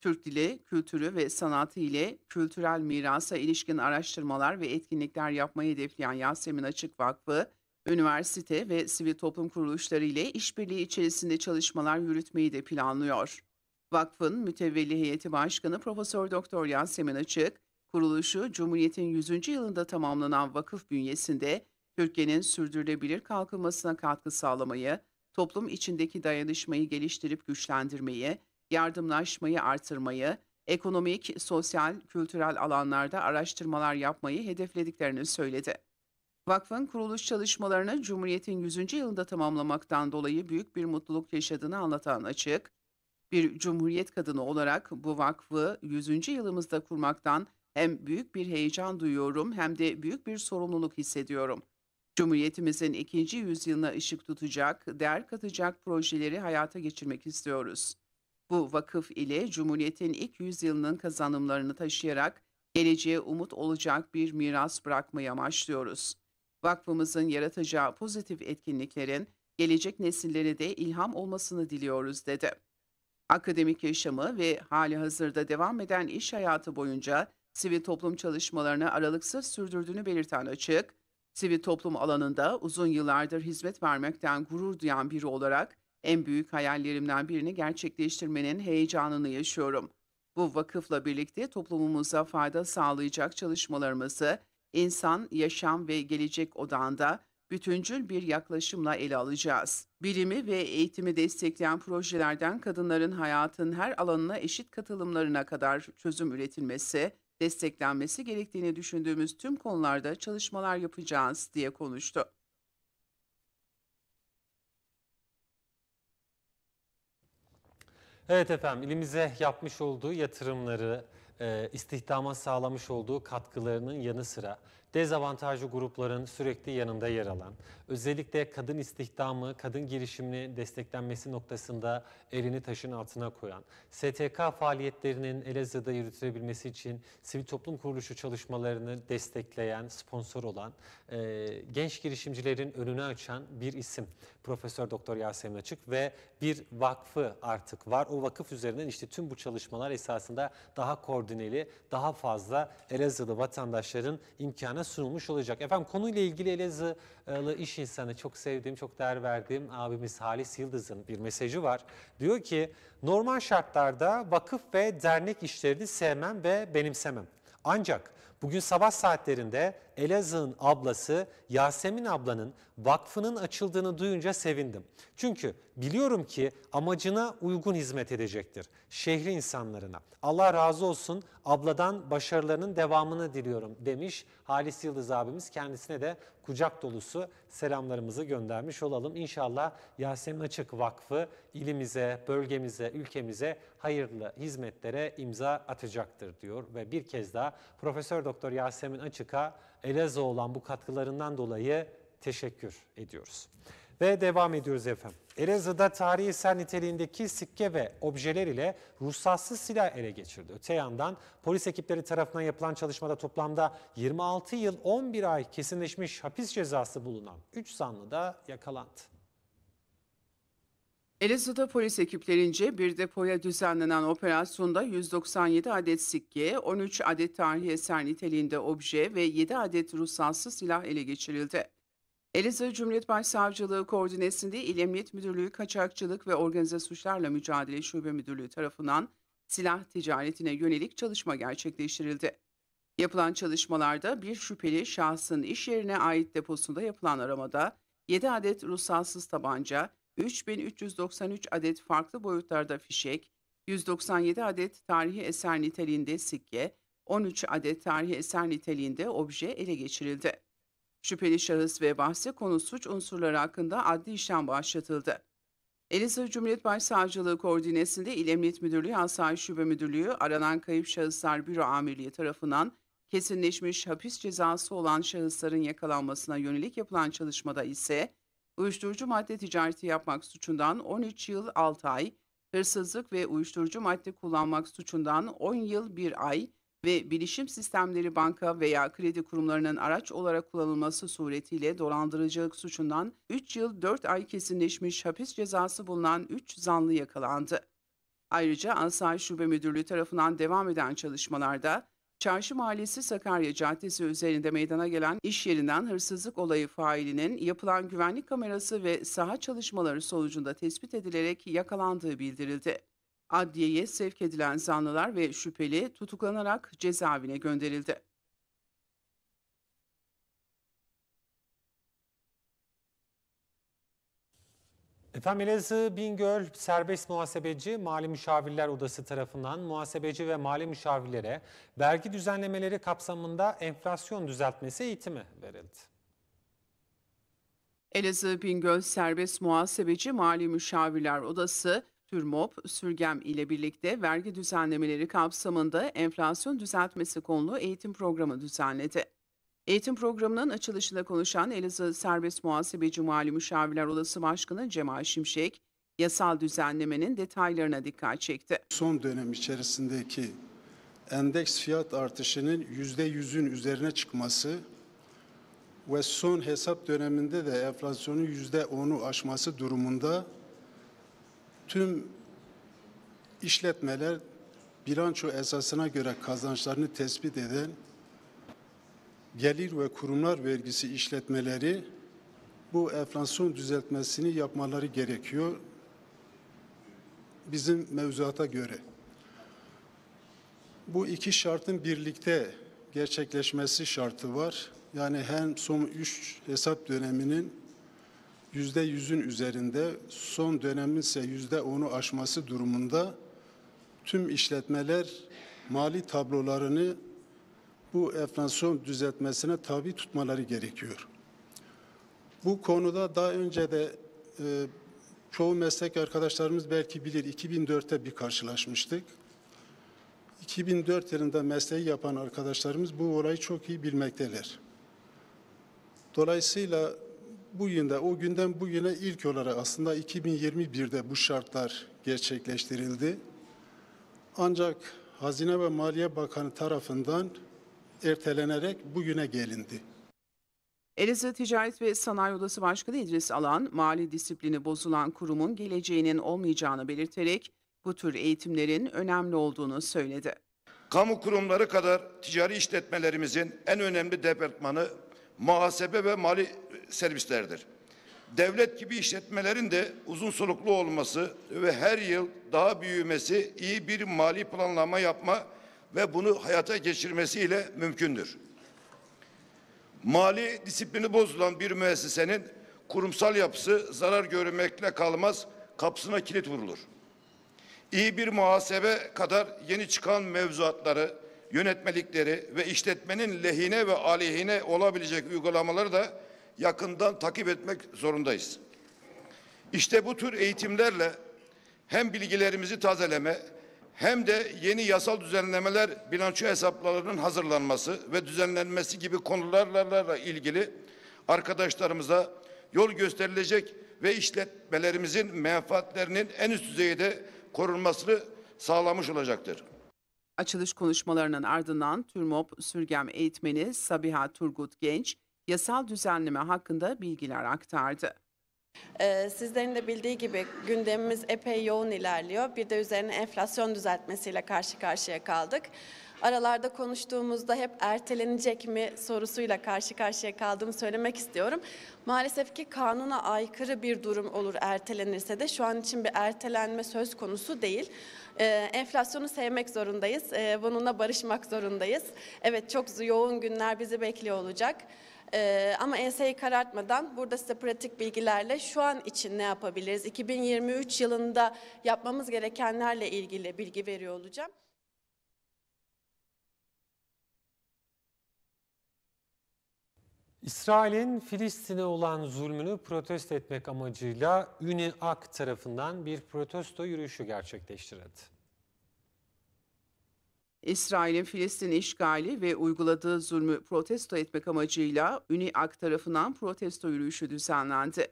Türk dili, kültürü ve sanatı ile kültürel mirasa ilişkin araştırmalar ve etkinlikler yapmayı hedefleyen Yasemin Açık Vakfı, üniversite ve sivil toplum kuruluşları ile işbirliği içerisinde çalışmalar yürütmeyi de planlıyor. Vakfın mütevelli heyeti başkanı Profesör Doktor Yasemin Açık, kuruluşu Cumhuriyet'in 100. yılında tamamlanan vakıf bünyesinde Türkiye'nin sürdürülebilir kalkınmasına katkı sağlamayı, toplum içindeki dayanışmayı geliştirip güçlendirmeyi, yardımlaşmayı artırmayı, ekonomik, sosyal, kültürel alanlarda araştırmalar yapmayı hedeflediklerini söyledi. Vakfın kuruluş çalışmalarını Cumhuriyet'in 100. yılında tamamlamaktan dolayı büyük bir mutluluk yaşadığını anlatan Açık, bir Cumhuriyet kadını olarak bu vakfı 100. yılımızda kurmaktan hem büyük bir heyecan duyuyorum hem de büyük bir sorumluluk hissediyorum. Cumhuriyetimizin ikinci yüzyılına ışık tutacak, değer katacak projeleri hayata geçirmek istiyoruz.'' Bu vakıf ile Cumhuriyet'in ilk yüzyılının kazanımlarını taşıyarak geleceğe umut olacak bir miras bırakmayı amaçlıyoruz. Vakfımızın yaratacağı pozitif etkinliklerin gelecek nesillere de ilham olmasını diliyoruz dedi. Akademik yaşamı ve hali hazırda devam eden iş hayatı boyunca sivil toplum çalışmalarını aralıksız sürdürdüğünü belirten Açık, sivil toplum alanında uzun yıllardır hizmet vermekten gurur duyan biri olarak en büyük hayallerimden birini gerçekleştirmenin heyecanını yaşıyorum. Bu vakıfla birlikte toplumumuza fayda sağlayacak çalışmalarımızı insan, yaşam ve gelecek odağında bütüncül bir yaklaşımla ele alacağız. Bilimi ve eğitimi destekleyen projelerden kadınların hayatın her alanına eşit katılımlarına kadar çözüm üretilmesi, desteklenmesi gerektiğini düşündüğümüz tüm konularda çalışmalar yapacağız diye konuştu. Evet efendim ilimize yapmış olduğu yatırımları, e, istihdama sağlamış olduğu katkılarının yanı sıra dezavantajlı grupların sürekli yanında yer alan, özellikle kadın istihdamı, kadın girişimini desteklenmesi noktasında elini taşın altına koyan, STK faaliyetlerinin Elazığ'da yürütülebilmesi için sivil toplum kuruluşu çalışmalarını destekleyen, sponsor olan, e, genç girişimcilerin önünü açan bir isim. Profesör Doktor Yasemin Açık ve bir vakfı artık var. O vakıf üzerinden işte tüm bu çalışmalar esasında daha koordineli, daha fazla Elazığ'da vatandaşların imkanı kulağına sunulmuş olacak. Efendim konuyla ilgili Elazığlı iş insanı çok sevdiğim, çok değer verdiğim abimiz Halis Yıldız'ın bir mesajı var. Diyor ki normal şartlarda vakıf ve dernek işlerini sevmem ve benimsemem. Ancak bugün sabah saatlerinde Elazığ'ın ablası Yasemin ablanın vakfının açıldığını duyunca sevindim. Çünkü biliyorum ki amacına uygun hizmet edecektir. Şehri insanlarına. Allah razı olsun abladan başarılarının devamını diliyorum demiş Halis Yıldız abimiz. Kendisine de kucak dolusu selamlarımızı göndermiş olalım. İnşallah Yasemin Açık Vakfı ilimize, bölgemize, ülkemize hayırlı hizmetlere imza atacaktır diyor ve bir kez daha Profesör Doktor Yasemin Açık'a Elazığ olan bu katkılarından dolayı teşekkür ediyoruz. Ve devam ediyoruz efendim. Elazığ'da tarihsel eser niteliğindeki sikke ve objeler ile ruhsatsız silah ele geçirdi. Öte yandan polis ekipleri tarafından yapılan çalışmada toplamda 26 yıl 11 ay kesinleşmiş hapis cezası bulunan 3 zanlı da yakalandı. Elazığ'da polis ekiplerince bir depoya düzenlenen operasyonda 197 adet sikke, 13 adet tarihi eser niteliğinde obje ve 7 adet ruhsatsız silah ele geçirildi. Elazığ Cumhuriyet Başsavcılığı koordinesinde İl Emniyet Müdürlüğü Kaçakçılık ve Organize Suçlarla Mücadele Şube Müdürlüğü tarafından silah ticaretine yönelik çalışma gerçekleştirildi. Yapılan çalışmalarda bir şüpheli şahsın iş yerine ait deposunda yapılan aramada 7 adet ruhsatsız tabanca, 3393 adet farklı boyutlarda fişek, 197 adet tarihi eser niteliğinde sikke, 13 adet tarihi eser niteliğinde obje ele geçirildi. Şüpheli şahıs ve bahse konu suç unsurları hakkında adli işlem başlatıldı. Elazığ Cumhuriyet Başsavcılığı koordinesinde İl Emniyet Müdürlüğü Asayiş Şube Müdürlüğü aranan kayıp şahıslar büro amirliği tarafından kesinleşmiş hapis cezası olan şahısların yakalanmasına yönelik yapılan çalışmada ise uyuşturucu madde ticareti yapmak suçundan 13 yıl 6 ay, hırsızlık ve uyuşturucu madde kullanmak suçundan 10 yıl 1 ay ve bilişim sistemleri banka veya kredi kurumlarının araç olarak kullanılması suretiyle dolandırıcılık suçundan 3 yıl 4 ay kesinleşmiş hapis cezası bulunan 3 zanlı yakalandı. Ayrıca Asayiş Şube Müdürlüğü tarafından devam eden çalışmalarda Çarşı Mahallesi Sakarya Caddesi üzerinde meydana gelen iş yerinden hırsızlık olayı failinin yapılan güvenlik kamerası ve saha çalışmaları sonucunda tespit edilerek yakalandığı bildirildi. Adliyeye sevk edilen zanlılar ve şüpheli tutuklanarak cezaevine gönderildi. Efendim Elazığ Bingöl Serbest Muhasebeci Mali Müşavirler Odası tarafından muhasebeci ve mali müşavirlere vergi düzenlemeleri kapsamında enflasyon düzeltmesi eğitimi verildi. Elazığ Bingöl Serbest Muhasebeci Mali Müşavirler Odası TÜRMOP, Sürgem ile birlikte vergi düzenlemeleri kapsamında enflasyon düzeltmesi konulu eğitim programı düzenledi. Eğitim programının açılışında konuşan Elazığ Serbest Muhasebeci Mali Müşavirler Odası Başkanı Cemal Şimşek, yasal düzenlemenin detaylarına dikkat çekti. Son dönem içerisindeki endeks fiyat artışının %100'ün üzerine çıkması ve son hesap döneminde de enflasyonun %10'u aşması durumunda tüm işletmeler bilanço esasına göre kazançlarını tespit eden gelir ve kurumlar vergisi işletmeleri bu enflasyon düzeltmesini yapmaları gerekiyor bizim mevzuata göre. Bu iki şartın birlikte gerçekleşmesi şartı var. Yani hem son üç hesap döneminin yüzde yüzün üzerinde son dönemin ise yüzde onu aşması durumunda tüm işletmeler mali tablolarını bu enflasyon düzeltmesine tabi tutmaları gerekiyor. Bu konuda daha önce de e, çoğu meslek arkadaşlarımız belki bilir 2004'te bir karşılaşmıştık. 2004 yılında mesleği yapan arkadaşlarımız bu olayı çok iyi bilmekteler. Dolayısıyla bu de o günden bugüne ilk olarak aslında 2021'de bu şartlar gerçekleştirildi. Ancak Hazine ve Maliye Bakanı tarafından ertelenerek bugüne gelindi. Elazığ Ticaret ve Sanayi Odası Başkanı İdris Alan, mali disiplini bozulan kurumun geleceğinin olmayacağını belirterek bu tür eğitimlerin önemli olduğunu söyledi. Kamu kurumları kadar ticari işletmelerimizin en önemli departmanı muhasebe ve mali servislerdir. Devlet gibi işletmelerin de uzun soluklu olması ve her yıl daha büyümesi iyi bir mali planlama yapma ve bunu hayata geçirmesiyle mümkündür. Mali disiplini bozulan bir müessesenin kurumsal yapısı zarar görmekle kalmaz, kapısına kilit vurulur. İyi bir muhasebe kadar yeni çıkan mevzuatları, yönetmelikleri ve işletmenin lehine ve aleyhine olabilecek uygulamaları da yakından takip etmek zorundayız. İşte bu tür eğitimlerle hem bilgilerimizi tazeleme, hem de yeni yasal düzenlemeler bilanço hesaplarının hazırlanması ve düzenlenmesi gibi konularla ilgili arkadaşlarımıza yol gösterilecek ve işletmelerimizin menfaatlerinin en üst düzeyde korunmasını sağlamış olacaktır. Açılış konuşmalarının ardından TÜRMOP Sürgem Eğitmeni Sabiha Turgut Genç, yasal düzenleme hakkında bilgiler aktardı. Ee, sizlerin de bildiği gibi gündemimiz epey yoğun ilerliyor. Bir de üzerine enflasyon düzeltmesiyle karşı karşıya kaldık. Aralarda konuştuğumuzda hep ertelenecek mi sorusuyla karşı karşıya kaldığımı söylemek istiyorum. Maalesef ki kanuna aykırı bir durum olur ertelenirse de şu an için bir ertelenme söz konusu değil. Ee, enflasyonu sevmek zorundayız. Ee, bununla barışmak zorundayız. Evet çok yoğun günler bizi bekliyor olacak. Ee, ama enseyi karartmadan burada size pratik bilgilerle şu an için ne yapabiliriz? 2023 yılında yapmamız gerekenlerle ilgili bilgi veriyor olacağım. İsrail'in Filistin'e olan zulmünü protesto etmek amacıyla UNIAK tarafından bir protesto yürüyüşü gerçekleştirildi. İsrail'in Filistin işgali ve uyguladığı zulmü protesto etmek amacıyla UNİAK tarafından protesto yürüyüşü düzenlendi.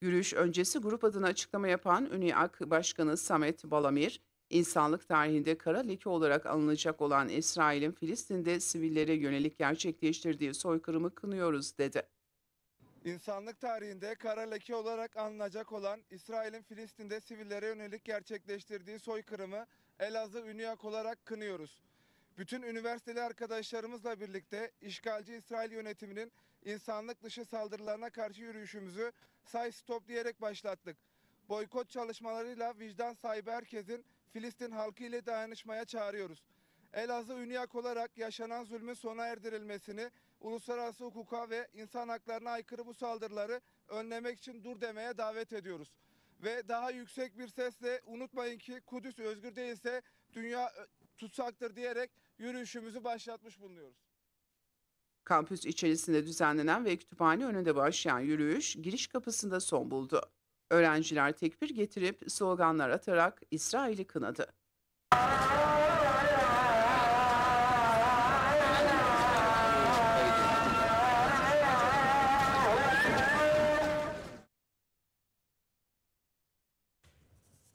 Yürüyüş öncesi grup adına açıklama yapan ÜNİAK Başkanı Samet Balamir, İnsanlık tarihinde kara leke olarak alınacak olan İsrail'in Filistin'de sivillere yönelik gerçekleştirdiği soykırımı kınıyoruz dedi. İnsanlık tarihinde kara leke olarak anılacak olan İsrail'in Filistin'de sivillere yönelik gerçekleştirdiği soykırımı Elazığ Üniyak olarak kınıyoruz. Bütün üniversiteli arkadaşlarımızla birlikte işgalci İsrail yönetiminin insanlık dışı saldırılarına karşı yürüyüşümüzü say stop diyerek başlattık. Boykot çalışmalarıyla vicdan sahibi herkesin Filistin halkı ile dayanışmaya çağırıyoruz. Elazığ Üniyak olarak yaşanan zulmün sona erdirilmesini, uluslararası hukuka ve insan haklarına aykırı bu saldırıları önlemek için dur demeye davet ediyoruz. Ve daha yüksek bir sesle unutmayın ki Kudüs özgür değilse dünya e, tutsaktır diyerek yürüyüşümüzü başlatmış bulunuyoruz. Kampüs içerisinde düzenlenen ve kütüphane önünde başlayan yürüyüş giriş kapısında son buldu. Öğrenciler tekbir getirip sloganlar atarak İsrail'i kınadı.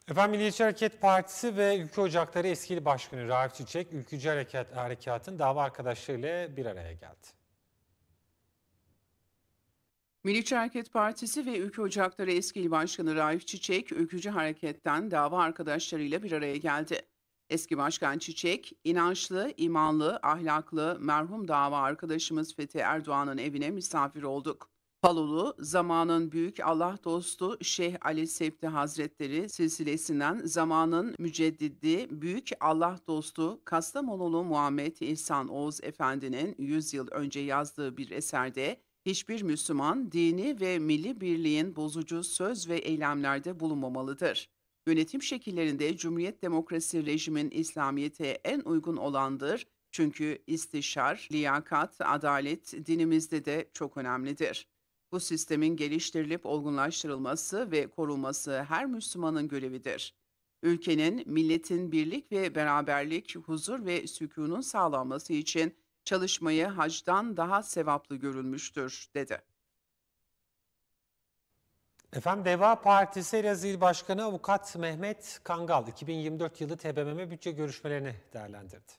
Efendim Milliyetçi Hareket Partisi ve Ülke Ocakları eski başkanı Raif Çiçek, Ülkücü Harekat, Harekat'ın dava arkadaşlarıyla bir araya geldi. Milliyetçi Hareket Partisi ve Ülke Ocakları eski il başkanı Raif Çiçek, Ülkücü Hareket'ten dava arkadaşlarıyla bir araya geldi. Eski başkan Çiçek, inançlı, imanlı, ahlaklı, merhum dava arkadaşımız Fethi Erdoğan'ın evine misafir olduk. Palolu, zamanın büyük Allah dostu Şeyh Ali Septi Hazretleri silsilesinden zamanın müceddidi büyük Allah dostu Kastamonulu Muhammed İhsan Oğuz Efendi'nin 100 yıl önce yazdığı bir eserde hiçbir Müslüman dini ve milli birliğin bozucu söz ve eylemlerde bulunmamalıdır. Yönetim şekillerinde Cumhuriyet Demokrasi rejimin İslamiyet'e en uygun olandır çünkü istişar, liyakat, adalet dinimizde de çok önemlidir. Bu sistemin geliştirilip olgunlaştırılması ve korunması her Müslümanın görevidir. Ülkenin, milletin birlik ve beraberlik, huzur ve sükunun sağlanması için çalışmayı hacdan daha sevaplı görülmüştür, dedi. Efendim Deva Partisi Elazığ Başkanı Avukat Mehmet Kangal 2024 yılı TBMM bütçe görüşmelerini değerlendirdi.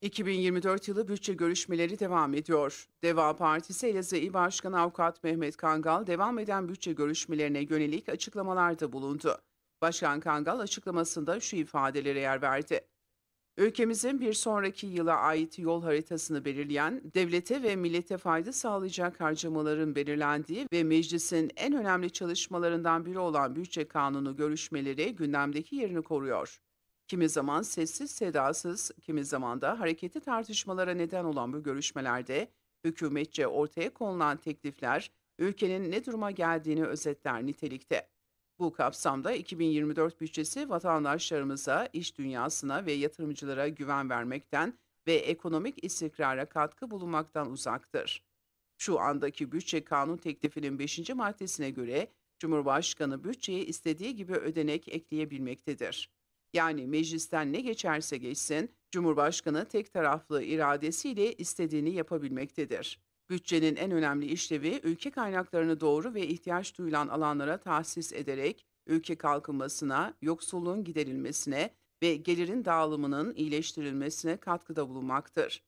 2024 yılı bütçe görüşmeleri devam ediyor. Deva Partisi Elazığ İl Başkanı Avukat Mehmet Kangal devam eden bütçe görüşmelerine yönelik açıklamalarda bulundu. Başkan Kangal açıklamasında şu ifadelere yer verdi. Ülkemizin bir sonraki yıla ait yol haritasını belirleyen, devlete ve millete fayda sağlayacak harcamaların belirlendiği ve meclisin en önemli çalışmalarından biri olan bütçe kanunu görüşmeleri gündemdeki yerini koruyor. Kimi zaman sessiz sedasız, kimi zaman da hareketli tartışmalara neden olan bu görüşmelerde hükümetçe ortaya konulan teklifler ülkenin ne duruma geldiğini özetler nitelikte. Bu kapsamda 2024 bütçesi vatandaşlarımıza, iş dünyasına ve yatırımcılara güven vermekten ve ekonomik istikrara katkı bulunmaktan uzaktır. Şu andaki bütçe kanun teklifinin 5. maddesine göre Cumhurbaşkanı bütçeye istediği gibi ödenek ekleyebilmektedir. Yani meclisten ne geçerse geçsin, Cumhurbaşkanı tek taraflı iradesiyle istediğini yapabilmektedir. Bütçenin en önemli işlevi ülke kaynaklarını doğru ve ihtiyaç duyulan alanlara tahsis ederek ülke kalkınmasına, yoksulluğun giderilmesine ve gelirin dağılımının iyileştirilmesine katkıda bulunmaktır.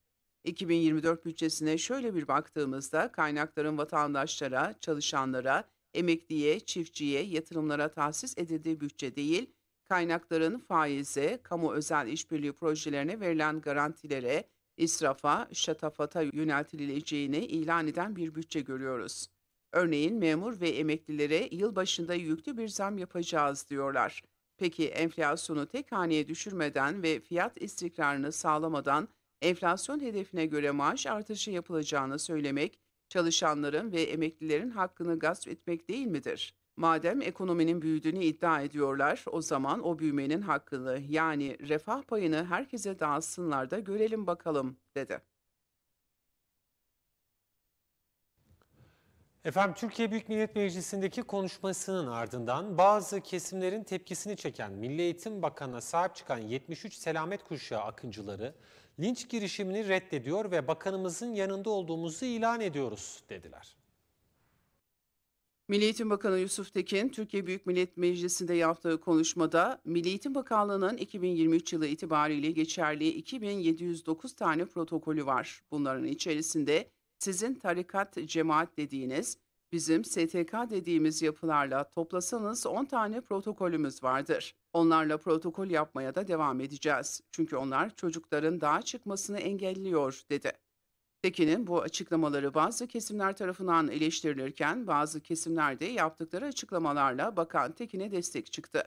2024 bütçesine şöyle bir baktığımızda kaynakların vatandaşlara, çalışanlara, emekliye, çiftçiye, yatırımlara tahsis edildiği bütçe değil, kaynakların faize, kamu özel işbirliği projelerine verilen garantilere, israfa, şatafata yöneltileceğini ilan eden bir bütçe görüyoruz. Örneğin memur ve emeklilere yıl başında yüklü bir zam yapacağız diyorlar. Peki enflasyonu tek haneye düşürmeden ve fiyat istikrarını sağlamadan enflasyon hedefine göre maaş artışı yapılacağını söylemek çalışanların ve emeklilerin hakkını gasp etmek değil midir? Madem ekonominin büyüdüğünü iddia ediyorlar, o zaman o büyümenin hakkını yani refah payını herkese dağıtsınlar da görelim bakalım dedi. Efendim Türkiye Büyük Millet Meclisi'ndeki konuşmasının ardından bazı kesimlerin tepkisini çeken Milli Eğitim Bakanı'na sahip çıkan 73 selamet kuşağı akıncıları linç girişimini reddediyor ve bakanımızın yanında olduğumuzu ilan ediyoruz dediler. Milli Eğitim Bakanı Yusuf Tekin, Türkiye Büyük Millet Meclisi'nde yaptığı konuşmada Milli Eğitim Bakanlığı'nın 2023 yılı itibariyle geçerli 2709 tane protokolü var. Bunların içerisinde sizin tarikat cemaat dediğiniz, bizim STK dediğimiz yapılarla toplasanız 10 tane protokolümüz vardır. Onlarla protokol yapmaya da devam edeceğiz. Çünkü onlar çocukların daha çıkmasını engelliyor dedi. Tekin'in bu açıklamaları bazı kesimler tarafından eleştirilirken bazı kesimler de yaptıkları açıklamalarla Bakan Tekin'e destek çıktı.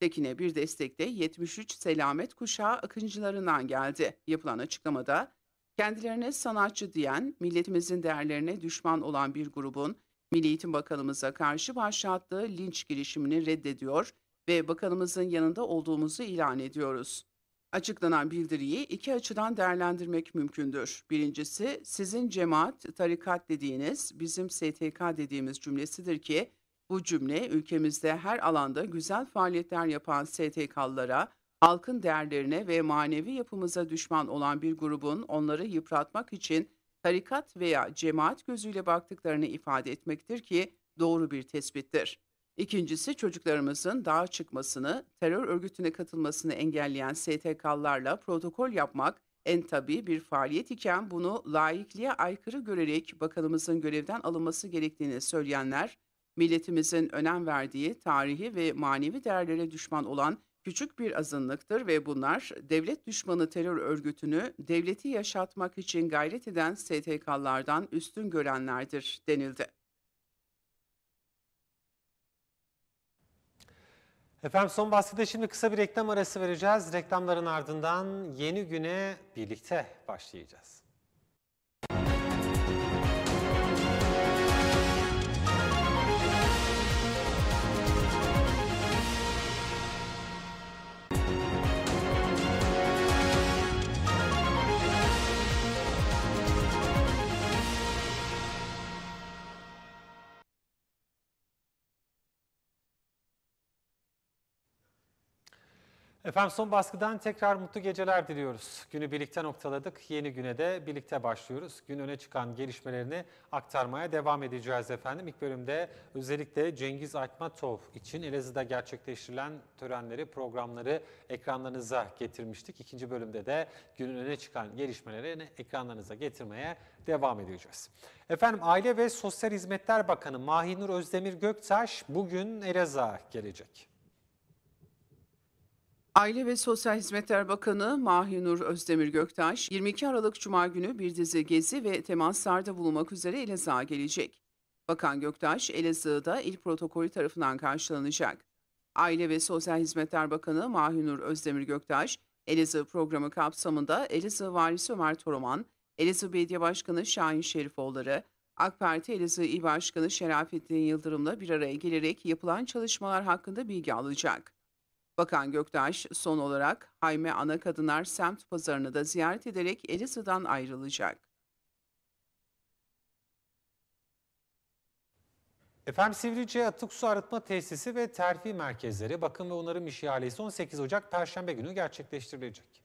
Tekin'e bir destek de 73 selamet kuşağı akıncılarından geldi. Yapılan açıklamada kendilerine sanatçı diyen, milletimizin değerlerine düşman olan bir grubun Milli Eğitim Bakanımıza karşı başlattığı linç girişimini reddediyor ve bakanımızın yanında olduğumuzu ilan ediyoruz. Açıklanan bildiriyi iki açıdan değerlendirmek mümkündür. Birincisi sizin cemaat, tarikat dediğiniz, bizim STK dediğimiz cümlesidir ki bu cümle ülkemizde her alanda güzel faaliyetler yapan STK'lara, halkın değerlerine ve manevi yapımıza düşman olan bir grubun onları yıpratmak için tarikat veya cemaat gözüyle baktıklarını ifade etmektir ki doğru bir tespittir. İkincisi çocuklarımızın dağa çıkmasını, terör örgütüne katılmasını engelleyen STK'larla protokol yapmak en tabi bir faaliyet iken bunu laikliğe aykırı görerek bakanımızın görevden alınması gerektiğini söyleyenler, milletimizin önem verdiği tarihi ve manevi değerlere düşman olan küçük bir azınlıktır ve bunlar devlet düşmanı terör örgütünü devleti yaşatmak için gayret eden STK'lardan üstün görenlerdir denildi. Efendim son baskıda şimdi kısa bir reklam arası vereceğiz. Reklamların ardından yeni güne birlikte başlayacağız. Efendim son baskıdan tekrar mutlu geceler diliyoruz. Günü birlikte noktaladık. Yeni güne de birlikte başlıyoruz. Gün öne çıkan gelişmelerini aktarmaya devam edeceğiz efendim. İlk bölümde özellikle Cengiz Aytmatov için Elazığ'da gerçekleştirilen törenleri, programları ekranlarınıza getirmiştik. İkinci bölümde de günün öne çıkan gelişmelerini ekranlarınıza getirmeye devam edeceğiz. Efendim Aile ve Sosyal Hizmetler Bakanı Mahinur Özdemir Göktaş bugün Elazığ'a gelecek. Aile ve Sosyal Hizmetler Bakanı Mahinur Özdemir Göktaş, 22 Aralık Cuma günü bir dizi gezi ve temaslarda bulunmak üzere Elazığ'a gelecek. Bakan Göktaş, Elazığ'da il protokolü tarafından karşılanacak. Aile ve Sosyal Hizmetler Bakanı Mahinur Özdemir Göktaş, Elazığ programı kapsamında Elazığ Valisi Ömer Toroman, Elazığ Belediye Başkanı Şahin Şerifoğulları, AK Parti Elazığ İl Başkanı Şerafettin Yıldırım'la bir araya gelerek yapılan çalışmalar hakkında bilgi alacak. Bakan Göktaş son olarak Hayme Ana Kadınlar Semt Pazarını da ziyaret ederek Elazığ'dan ayrılacak. Efendim Sivrice Atık Su Arıtma Tesisi ve Terfi Merkezleri Bakım ve Onarım İhalesi 18 Ocak Perşembe günü gerçekleştirilecek.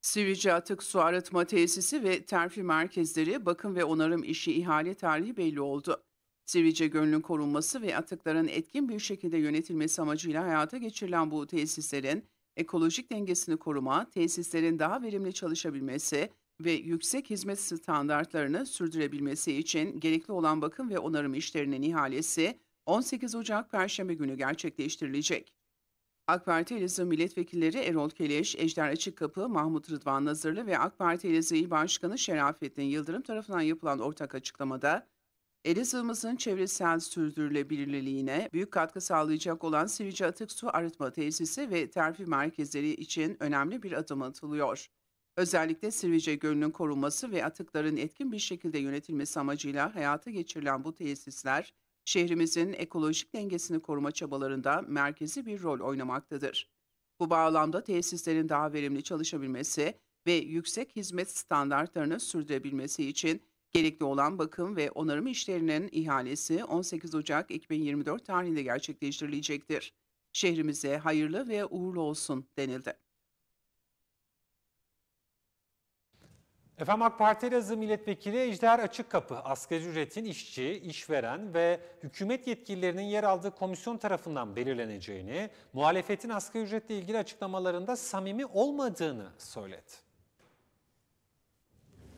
Sivrice Atık Su Arıtma Tesisi ve Terfi Merkezleri Bakım ve Onarım İşi ihale tarihi belli oldu. Sivrice Gölü'nün korunması ve atıkların etkin bir şekilde yönetilmesi amacıyla hayata geçirilen bu tesislerin ekolojik dengesini koruma, tesislerin daha verimli çalışabilmesi ve yüksek hizmet standartlarını sürdürebilmesi için gerekli olan bakım ve onarım işlerinin ihalesi 18 Ocak Perşembe günü gerçekleştirilecek. AK Parti Elazığ milletvekilleri Erol Keleş, Ejder Açıkkapı, Mahmut Rıdvan Nazırlı ve AK Parti Elazığ İl Başkanı Şerafettin Yıldırım tarafından yapılan ortak açıklamada Eli sığmasının çevresel sürdürülebilirliğine büyük katkı sağlayacak olan Sivice Atık Su Arıtma Tesisi ve terfi merkezleri için önemli bir adım atılıyor. Özellikle Sivice Gölü'nün korunması ve atıkların etkin bir şekilde yönetilmesi amacıyla hayata geçirilen bu tesisler, şehrimizin ekolojik dengesini koruma çabalarında merkezi bir rol oynamaktadır. Bu bağlamda tesislerin daha verimli çalışabilmesi ve yüksek hizmet standartlarını sürdürebilmesi için Gerekli olan bakım ve onarım işlerinin ihalesi 18 Ocak 2024 tarihinde gerçekleştirilecektir. Şehrimize hayırlı ve uğurlu olsun denildi. Efendim AK Parti Elazığ Milletvekili Ejder Açık Kapı, asgari ücretin işçi, işveren ve hükümet yetkililerinin yer aldığı komisyon tarafından belirleneceğini, muhalefetin asgari ücretle ilgili açıklamalarında samimi olmadığını söyledi.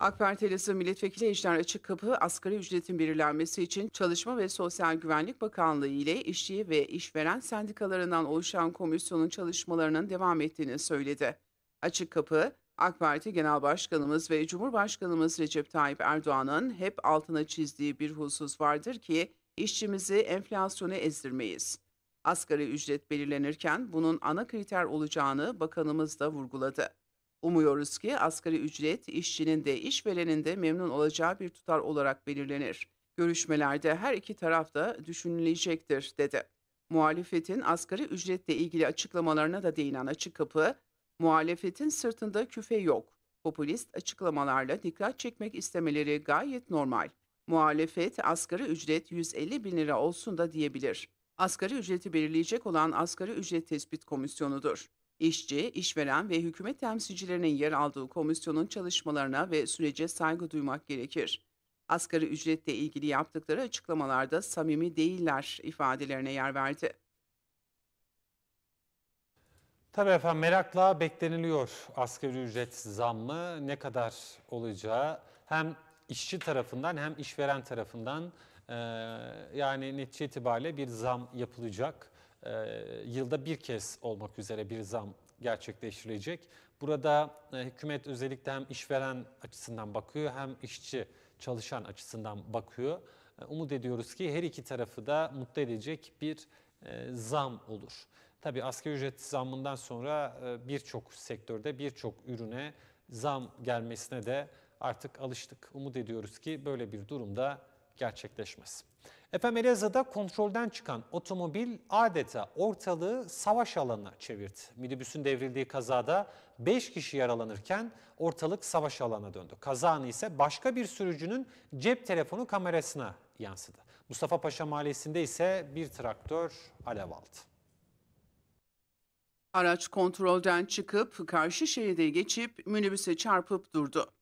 AK Partilisi milletvekili Ejder Açık Kapı asgari ücretin belirlenmesi için Çalışma ve Sosyal Güvenlik Bakanlığı ile işçi ve işveren sendikalarından oluşan komisyonun çalışmalarının devam ettiğini söyledi. Açık Kapı, AK Parti Genel Başkanımız ve Cumhurbaşkanımız Recep Tayyip Erdoğan'ın hep altına çizdiği bir husus vardır ki işçimizi enflasyona ezdirmeyiz. Asgari ücret belirlenirken bunun ana kriter olacağını bakanımız da vurguladı. Umuyoruz ki asgari ücret işçinin de işverenin de memnun olacağı bir tutar olarak belirlenir. Görüşmelerde her iki taraf da düşünülecektir dedi. Muhalefetin asgari ücretle ilgili açıklamalarına da değinen açık kapı, muhalefetin sırtında küfe yok. Popülist açıklamalarla dikkat çekmek istemeleri gayet normal. Muhalefet asgari ücret 150 bin lira olsun da diyebilir. Asgari ücreti belirleyecek olan Asgari Ücret Tespit Komisyonu'dur. İşçi, işveren ve hükümet temsilcilerinin yer aldığı komisyonun çalışmalarına ve sürece saygı duymak gerekir. Asgari ücretle ilgili yaptıkları açıklamalarda samimi değiller ifadelerine yer verdi. Tabii efendim merakla bekleniliyor asgari ücret zammı ne kadar olacağı hem işçi tarafından hem işveren tarafından e, yani netice itibariyle bir zam yapılacak e, yılda bir kez olmak üzere bir zam gerçekleştirilecek. Burada e, hükümet özellikle hem işveren açısından bakıyor hem işçi çalışan açısından bakıyor. E, umut ediyoruz ki her iki tarafı da mutlu edecek bir e, zam olur. Tabi asgari ücret zammından sonra e, birçok sektörde birçok ürüne zam gelmesine de artık alıştık. Umut ediyoruz ki böyle bir durumda gerçekleşmez. Efemeleza'da kontrolden çıkan otomobil adeta ortalığı savaş alanına çevirdi. Minibüsün devrildiği kazada 5 kişi yaralanırken ortalık savaş alanına döndü. Kazanı ise başka bir sürücünün cep telefonu kamerasına yansıdı. Mustafa Paşa Mahallesi'nde ise bir traktör alev aldı. Araç kontrolden çıkıp karşı şeride geçip minibüse çarpıp durdu.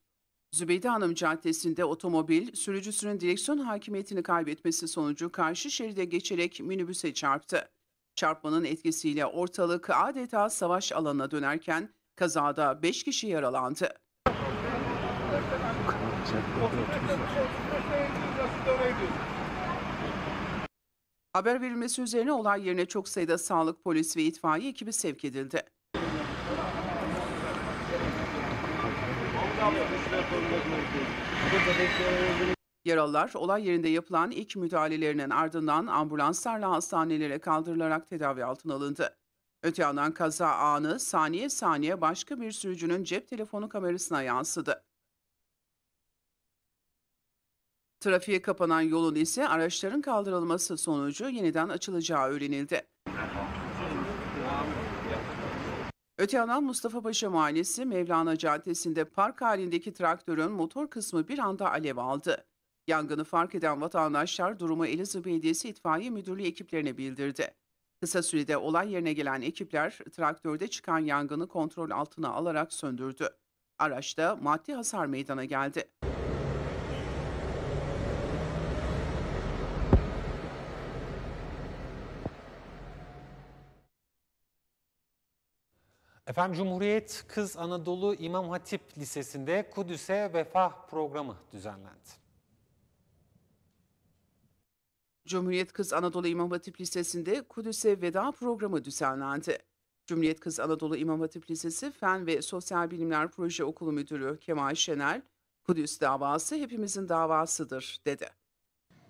Zübeyde Hanım Caddesi'nde otomobil sürücüsünün direksiyon hakimiyetini kaybetmesi sonucu karşı şeride geçerek minibüse çarptı. Çarpmanın etkisiyle ortalık adeta savaş alanına dönerken kazada 5 kişi yaralandı. Haber verilmesi üzerine olay yerine çok sayıda sağlık, polis ve itfaiye ekibi sevk edildi. Yaralılar olay yerinde yapılan ilk müdahalelerinin ardından ambulanslarla hastanelere kaldırılarak tedavi altına alındı. Öte yandan kaza anı saniye saniye başka bir sürücünün cep telefonu kamerasına yansıdı. Trafiğe kapanan yolun ise araçların kaldırılması sonucu yeniden açılacağı öğrenildi. Öte yandan Mustafa Paşa Mahallesi Mevlana Caddesi'nde park halindeki traktörün motor kısmı bir anda alev aldı. Yangını fark eden vatandaşlar durumu Elazığ Belediyesi İtfaiye Müdürlüğü ekiplerine bildirdi. Kısa sürede olay yerine gelen ekipler traktörde çıkan yangını kontrol altına alarak söndürdü. Araçta maddi hasar meydana geldi. Efendim Cumhuriyet Kız Anadolu İmam Hatip Lisesi'nde Kudüs'e Vefa programı düzenlendi. Cumhuriyet Kız Anadolu İmam Hatip Lisesi'nde Kudüs'e veda programı düzenlendi. Cumhuriyet Kız Anadolu İmam Hatip Lisesi Fen ve Sosyal Bilimler Proje Okulu Müdürü Kemal Şener, Kudüs davası hepimizin davasıdır dedi.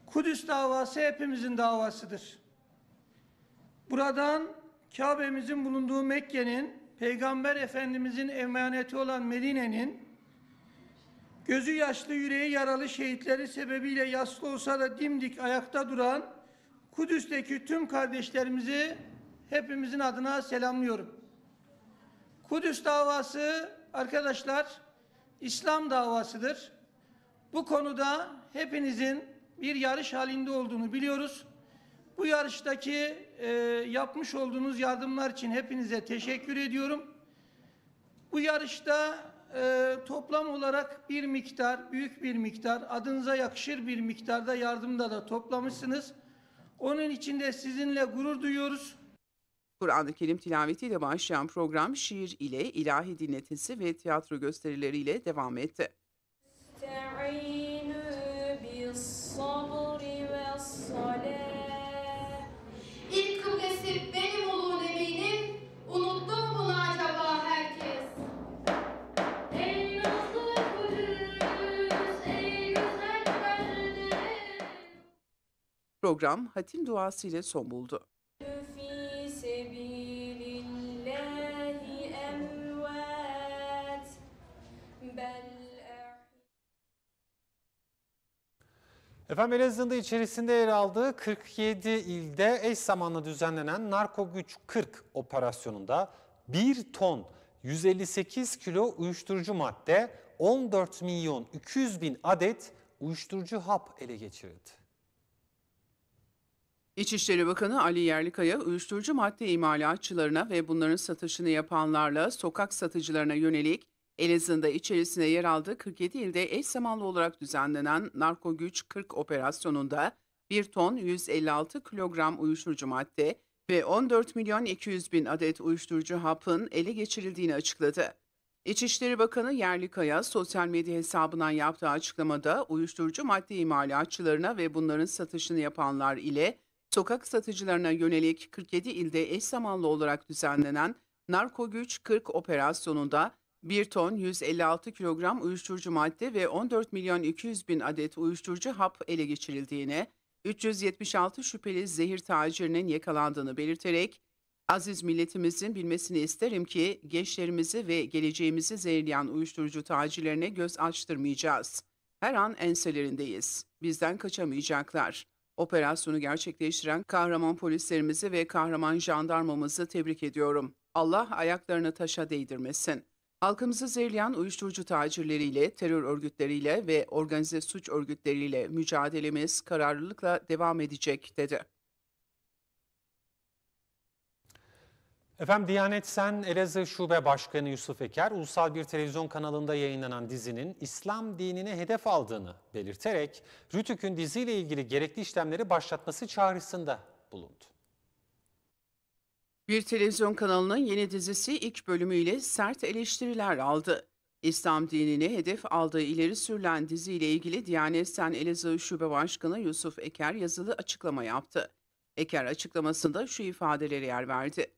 Kudüs davası hepimizin davasıdır. Buradan Kabe'mizin bulunduğu Mekke'nin Peygamber Efendimizin emaneti olan Medine'nin gözü yaşlı yüreği yaralı şehitleri sebebiyle yaslı olsa da dimdik ayakta duran Kudüs'teki tüm kardeşlerimizi hepimizin adına selamlıyorum. Kudüs davası arkadaşlar İslam davasıdır. Bu konuda hepinizin bir yarış halinde olduğunu biliyoruz. Bu yarıştaki e, yapmış olduğunuz yardımlar için hepinize teşekkür ediyorum. Bu yarışta e, toplam olarak bir miktar, büyük bir miktar, adınıza yakışır bir miktarda yardımda da toplamışsınız. Onun için de sizinle gurur duyuyoruz. Kur'an-ı Kerim tilavetiyle başlayan program şiir ile ilahi dinletisi ve tiyatro gösterileriyle devam etti. Program hatim duası ile son buldu. Efendim Elazığ'ın da içerisinde yer aldığı 47 ilde eş zamanlı düzenlenen Narko Güç 40 operasyonunda 1 ton 158 kilo uyuşturucu madde 14 milyon 200 bin adet uyuşturucu hap ele geçirildi. İçişleri Bakanı Ali Yerlikaya, uyuşturucu madde imalatçılarına ve bunların satışını yapanlarla sokak satıcılarına yönelik Elazığ'da içerisinde yer aldığı 47 ilde eş zamanlı olarak düzenlenen Narko Güç 40 operasyonunda 1 ton 156 kilogram uyuşturucu madde ve 14 milyon 200 bin adet uyuşturucu hapın ele geçirildiğini açıkladı. İçişleri Bakanı Yerlikaya sosyal medya hesabından yaptığı açıklamada uyuşturucu madde imalatçılarına ve bunların satışını yapanlar ile Sokak satıcılarına yönelik 47 ilde eş zamanlı olarak düzenlenen Narko Güç 40 operasyonunda 1 ton 156 kilogram uyuşturucu madde ve 14 milyon 200 bin adet uyuşturucu hap ele geçirildiğine, 376 şüpheli zehir tacirinin yakalandığını belirterek, aziz milletimizin bilmesini isterim ki gençlerimizi ve geleceğimizi zehirleyen uyuşturucu tacirlerine göz açtırmayacağız. Her an enselerindeyiz. Bizden kaçamayacaklar. Operasyonu gerçekleştiren kahraman polislerimizi ve kahraman jandarmamızı tebrik ediyorum. Allah ayaklarını taşa değdirmesin. Halkımızı zehirleyen uyuşturucu tacirleriyle, terör örgütleriyle ve organize suç örgütleriyle mücadelemiz kararlılıkla devam edecek dedi. Efendim Diyanet Sen Elazığ Şube Başkanı Yusuf Eker, ulusal bir televizyon kanalında yayınlanan dizinin İslam dinine hedef aldığını belirterek Rütük'ün diziyle ilgili gerekli işlemleri başlatması çağrısında bulundu. Bir televizyon kanalının yeni dizisi ilk bölümüyle sert eleştiriler aldı. İslam dinini hedef aldığı ileri sürülen diziyle ilgili Diyanet Sen Elazığ Şube Başkanı Yusuf Eker yazılı açıklama yaptı. Eker açıklamasında şu ifadeleri yer verdi.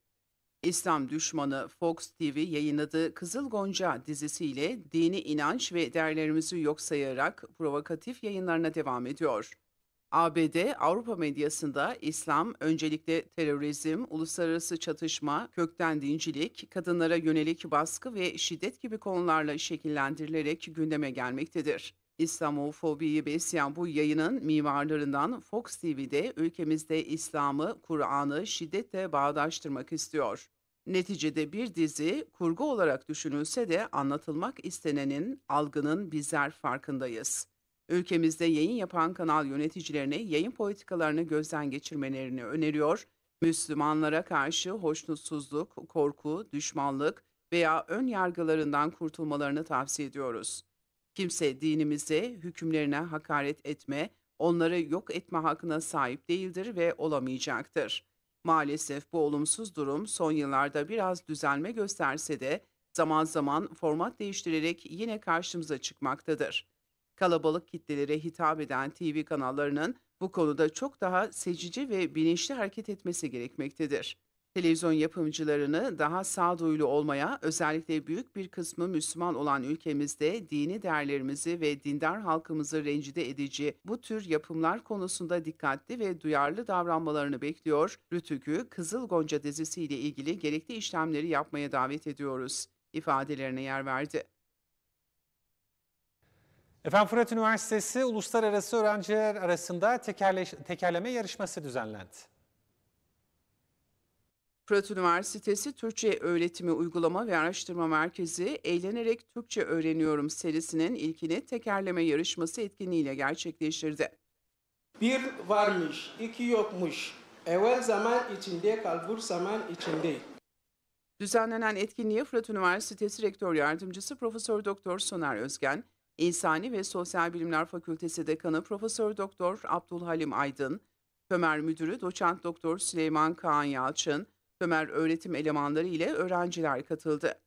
İslam düşmanı Fox TV yayınladığı Kızıl Gonca dizisiyle dini inanç ve değerlerimizi yok sayarak provokatif yayınlarına devam ediyor. ABD, Avrupa medyasında İslam, öncelikle terörizm, uluslararası çatışma, kökten dincilik, kadınlara yönelik baskı ve şiddet gibi konularla şekillendirilerek gündeme gelmektedir. İslamofobiyi besleyen bu yayının mimarlarından Fox TV'de ülkemizde İslam'ı, Kur'an'ı şiddetle bağdaştırmak istiyor. Neticede bir dizi kurgu olarak düşünülse de anlatılmak istenenin, algının bizler farkındayız. Ülkemizde yayın yapan kanal yöneticilerine yayın politikalarını gözden geçirmelerini öneriyor, Müslümanlara karşı hoşnutsuzluk, korku, düşmanlık veya ön yargılarından kurtulmalarını tavsiye ediyoruz. Kimse dinimize, hükümlerine hakaret etme, onları yok etme hakkına sahip değildir ve olamayacaktır. Maalesef bu olumsuz durum son yıllarda biraz düzelme gösterse de zaman zaman format değiştirerek yine karşımıza çıkmaktadır. Kalabalık kitlelere hitap eden TV kanallarının bu konuda çok daha seçici ve bilinçli hareket etmesi gerekmektedir. Televizyon yapımcılarını daha sağduyulu olmaya, özellikle büyük bir kısmı Müslüman olan ülkemizde dini değerlerimizi ve dindar halkımızı rencide edici bu tür yapımlar konusunda dikkatli ve duyarlı davranmalarını bekliyor, Rütük'ü Kızıl Gonca dizisiyle ilgili gerekli işlemleri yapmaya davet ediyoruz ifadelerine yer verdi. Efendim Fırat Üniversitesi Uluslararası Öğrenciler Arasında tekerleş, Tekerleme Yarışması düzenlendi. Fırat Üniversitesi Türkçe Öğretimi Uygulama ve Araştırma Merkezi Eğlenerek Türkçe Öğreniyorum serisinin ilkini tekerleme yarışması etkinliğiyle gerçekleştirdi. Bir varmış, iki yokmuş. Evvel zaman içinde, kalbur zaman içinde. Düzenlenen etkinliğe Fırat Üniversitesi Rektör Yardımcısı Profesör Doktor Soner Özgen, İnsani ve Sosyal Bilimler Fakültesi Dekanı Profesör Doktor Abdulhalim Aydın, Kömer Müdürü Doçent Doktor Süleyman Kaan Yalçın, Tömer öğretim elemanları ile öğrenciler katıldı.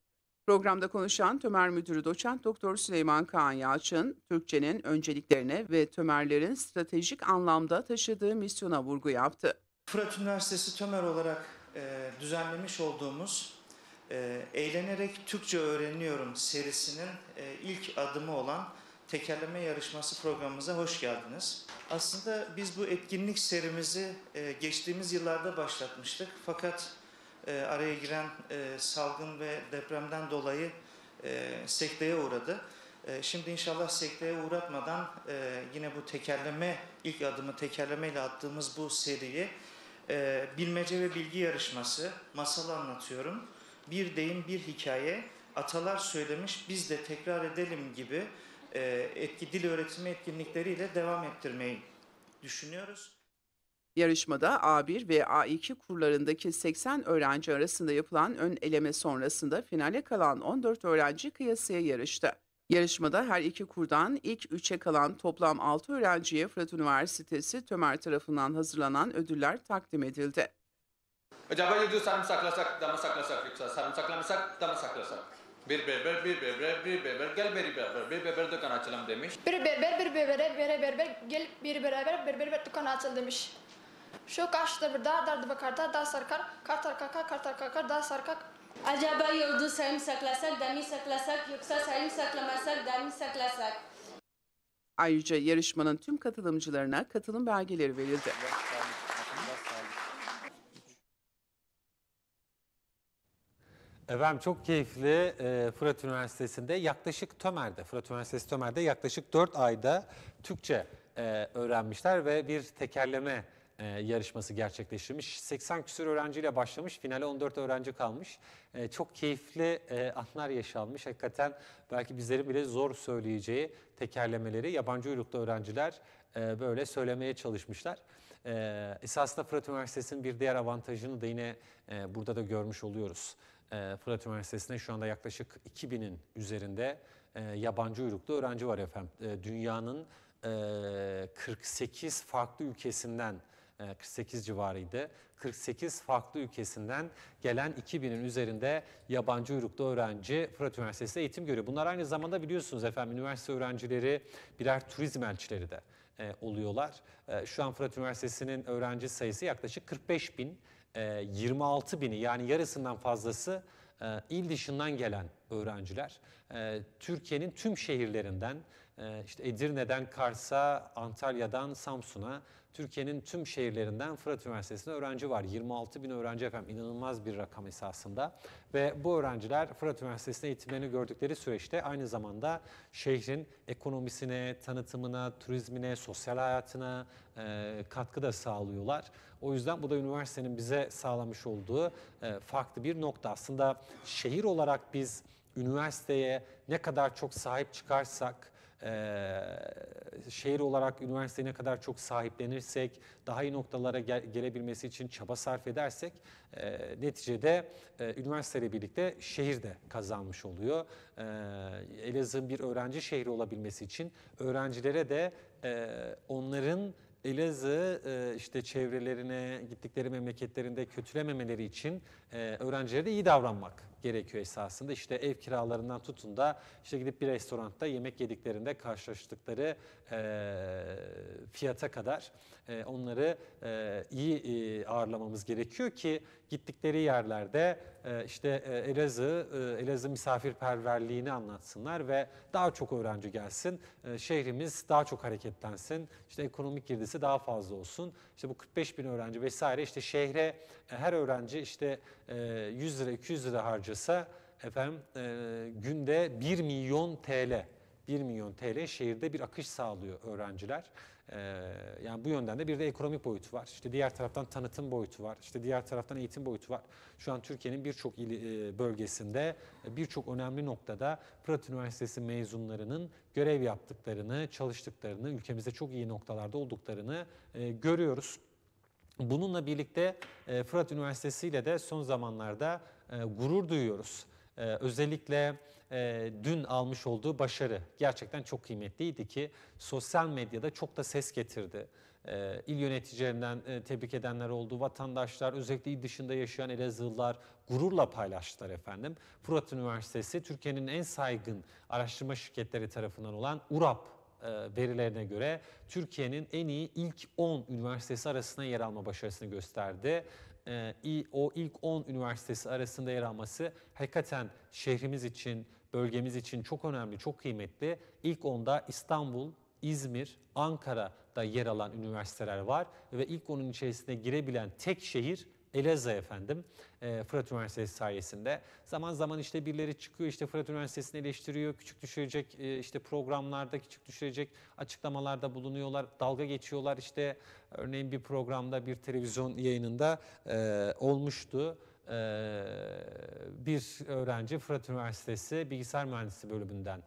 Programda konuşan Tömer Müdürü Doçent Doktor Süleyman Kaan Yalçın, Türkçenin önceliklerine ve Tömerlerin stratejik anlamda taşıdığı misyona vurgu yaptı. Fırat Üniversitesi Tömer olarak e, düzenlemiş olduğumuz e, Eğlenerek Türkçe Öğreniyorum serisinin e, ilk adımı olan tekerleme yarışması programımıza hoş geldiniz. Aslında biz bu etkinlik serimizi e, geçtiğimiz yıllarda başlatmıştık fakat e, araya giren e, salgın ve depremden dolayı e, sekteye uğradı. E, şimdi inşallah sekteye uğratmadan yine bu tekerleme, ilk adımı tekerlemeyle attığımız bu seriyi bilmece ve bilgi yarışması, masal anlatıyorum, bir deyim bir hikaye, atalar söylemiş biz de tekrar edelim gibi etki dil öğretimi etkinlikleriyle devam ettirmeyi düşünüyoruz. Yarışmada A1 ve A2 kurlarındaki 80 öğrenci arasında yapılan ön eleme sonrasında finale kalan 14 öğrenci kıyasıya yarıştı. Yarışmada her iki kurdan ilk üçe kalan toplam 6 öğrenciye Fırat Üniversitesi Tömer tarafından hazırlanan ödüller takdim edildi. Acaba diyor sarımsaklasak da mı saklasak yoksa sarımsaklamasak da mı saklasak? Bir berber, bir berber, bir berber, gel bir berber, bir berber dükkan açalım demiş. Bir berber, bir berber, bir berber, gel bir berber, bir berber dükkan açalım demiş. Şu karşıda bir dağ, dardı bakar, dağ, dağ sarkar, kar kakar, kar kakar, dağ sarkak. Acaba yolda sayım saklasak da mı saklasak yoksa sayım saklamasak da mı saklasak? Ayrıca yarışmanın tüm katılımcılarına katılım belgeleri verildi. Efendim çok keyifli e, Fırat Üniversitesi'nde yaklaşık Tömer'de, Fırat Üniversitesi Tömer'de yaklaşık 4 ayda Türkçe e, öğrenmişler ve bir tekerleme e, yarışması gerçekleştirmiş. 80 küsur öğrenciyle başlamış. Finale 14 öğrenci kalmış. E, çok keyifli e, anlar yaşanmış. Hakikaten belki bizleri bile zor söyleyeceği tekerlemeleri yabancı uyruklu öğrenciler e, böyle söylemeye çalışmışlar. E, esasında Fırat Üniversitesi'nin bir diğer avantajını da yine e, burada da görmüş oluyoruz. E, Fırat Üniversitesi'nde şu anda yaklaşık 2000'in üzerinde e, yabancı uyruklu öğrenci var efendim. E, dünyanın 48 e, farklı ülkesinden 48 e, civarıydı. 48 farklı ülkesinden gelen 2000'in üzerinde yabancı uyruklu öğrenci Fırat Üniversitesi'nde eğitim görüyor. Bunlar aynı zamanda biliyorsunuz efendim üniversite öğrencileri birer turizm elçileri de e, oluyorlar. E, şu an Fırat Üniversitesi'nin öğrenci sayısı yaklaşık 45 bin, e, 26 bini yani yarısından fazlası e, il dışından gelen öğrenciler. E, Türkiye'nin tüm şehirlerinden, ee, işte Edirne'den Kars'a, Antalya'dan Samsun'a, Türkiye'nin tüm şehirlerinden Fırat Üniversitesi'nde öğrenci var. 26 bin öğrenci efendim inanılmaz bir rakam esasında. Ve bu öğrenciler Fırat Üniversitesi'nde eğitimlerini gördükleri süreçte aynı zamanda şehrin ekonomisine, tanıtımına, turizmine, sosyal hayatına e, katkı da sağlıyorlar. O yüzden bu da üniversitenin bize sağlamış olduğu e, farklı bir nokta. Aslında şehir olarak biz üniversiteye ne kadar çok sahip çıkarsak, e, şehir olarak üniversiteye ne kadar çok sahiplenirsek, daha iyi noktalara gel gelebilmesi için çaba sarf edersek e, neticede e, üniversiteyle birlikte şehir de kazanmış oluyor. E, Elazığ'ın bir öğrenci şehri olabilmesi için öğrencilere de e, onların Elazığ e, işte çevrelerine, gittikleri memleketlerinde kötülememeleri için e, öğrencilere de iyi davranmak gerekiyor esasında. İşte ev kiralarından tutun da işte gidip bir restoranda yemek yediklerinde karşılaştıkları e, fiyata kadar e, onları e, iyi e, ağırlamamız gerekiyor ki gittikleri yerlerde e, işte e, Elazığ, e, Elazığ misafirperverliğini anlatsınlar ve daha çok öğrenci gelsin. E, şehrimiz daha çok hareketlensin. işte ekonomik girdisi daha fazla olsun. İşte bu 45 bin öğrenci vesaire işte şehre e, her öğrenci işte 100 e, lira 200 lira harcasa efendim e, günde 1 milyon TL 1 milyon TL şehirde bir akış sağlıyor öğrenciler. E, yani bu yönden de bir de ekonomik boyutu var. İşte diğer taraftan tanıtım boyutu var. İşte diğer taraftan eğitim boyutu var. Şu an Türkiye'nin birçok bölgesinde birçok önemli noktada Fırat Üniversitesi mezunlarının görev yaptıklarını, çalıştıklarını, ülkemizde çok iyi noktalarda olduklarını görüyoruz. Bununla birlikte e, Fırat Üniversitesi ile de son zamanlarda e, gurur duyuyoruz. E, özellikle dün almış olduğu başarı gerçekten çok kıymetliydi ki sosyal medyada çok da ses getirdi. İl yöneticilerinden tebrik edenler oldu, vatandaşlar, özellikle il dışında yaşayan Elazığlılar gururla paylaştılar efendim. Fırat Üniversitesi Türkiye'nin en saygın araştırma şirketleri tarafından olan URAP e, verilerine göre Türkiye'nin en iyi ilk 10 üniversitesi arasında yer alma başarısını gösterdi. E, o ilk 10 üniversitesi arasında yer alması hakikaten şehrimiz için, bölgemiz için çok önemli, çok kıymetli. İlk 10'da İstanbul, İzmir, Ankara'da yer alan üniversiteler var ve ilk 10'un içerisine girebilen tek şehir Elazığ efendim e, Fırat Üniversitesi sayesinde. Zaman zaman işte birileri çıkıyor işte Fırat Üniversitesi'ni eleştiriyor, küçük düşürecek e, işte programlarda küçük düşürecek açıklamalarda bulunuyorlar, dalga geçiyorlar işte örneğin bir programda bir televizyon yayınında e, olmuştu. E, bir öğrenci Fırat Üniversitesi Bilgisayar Mühendisi bölümünden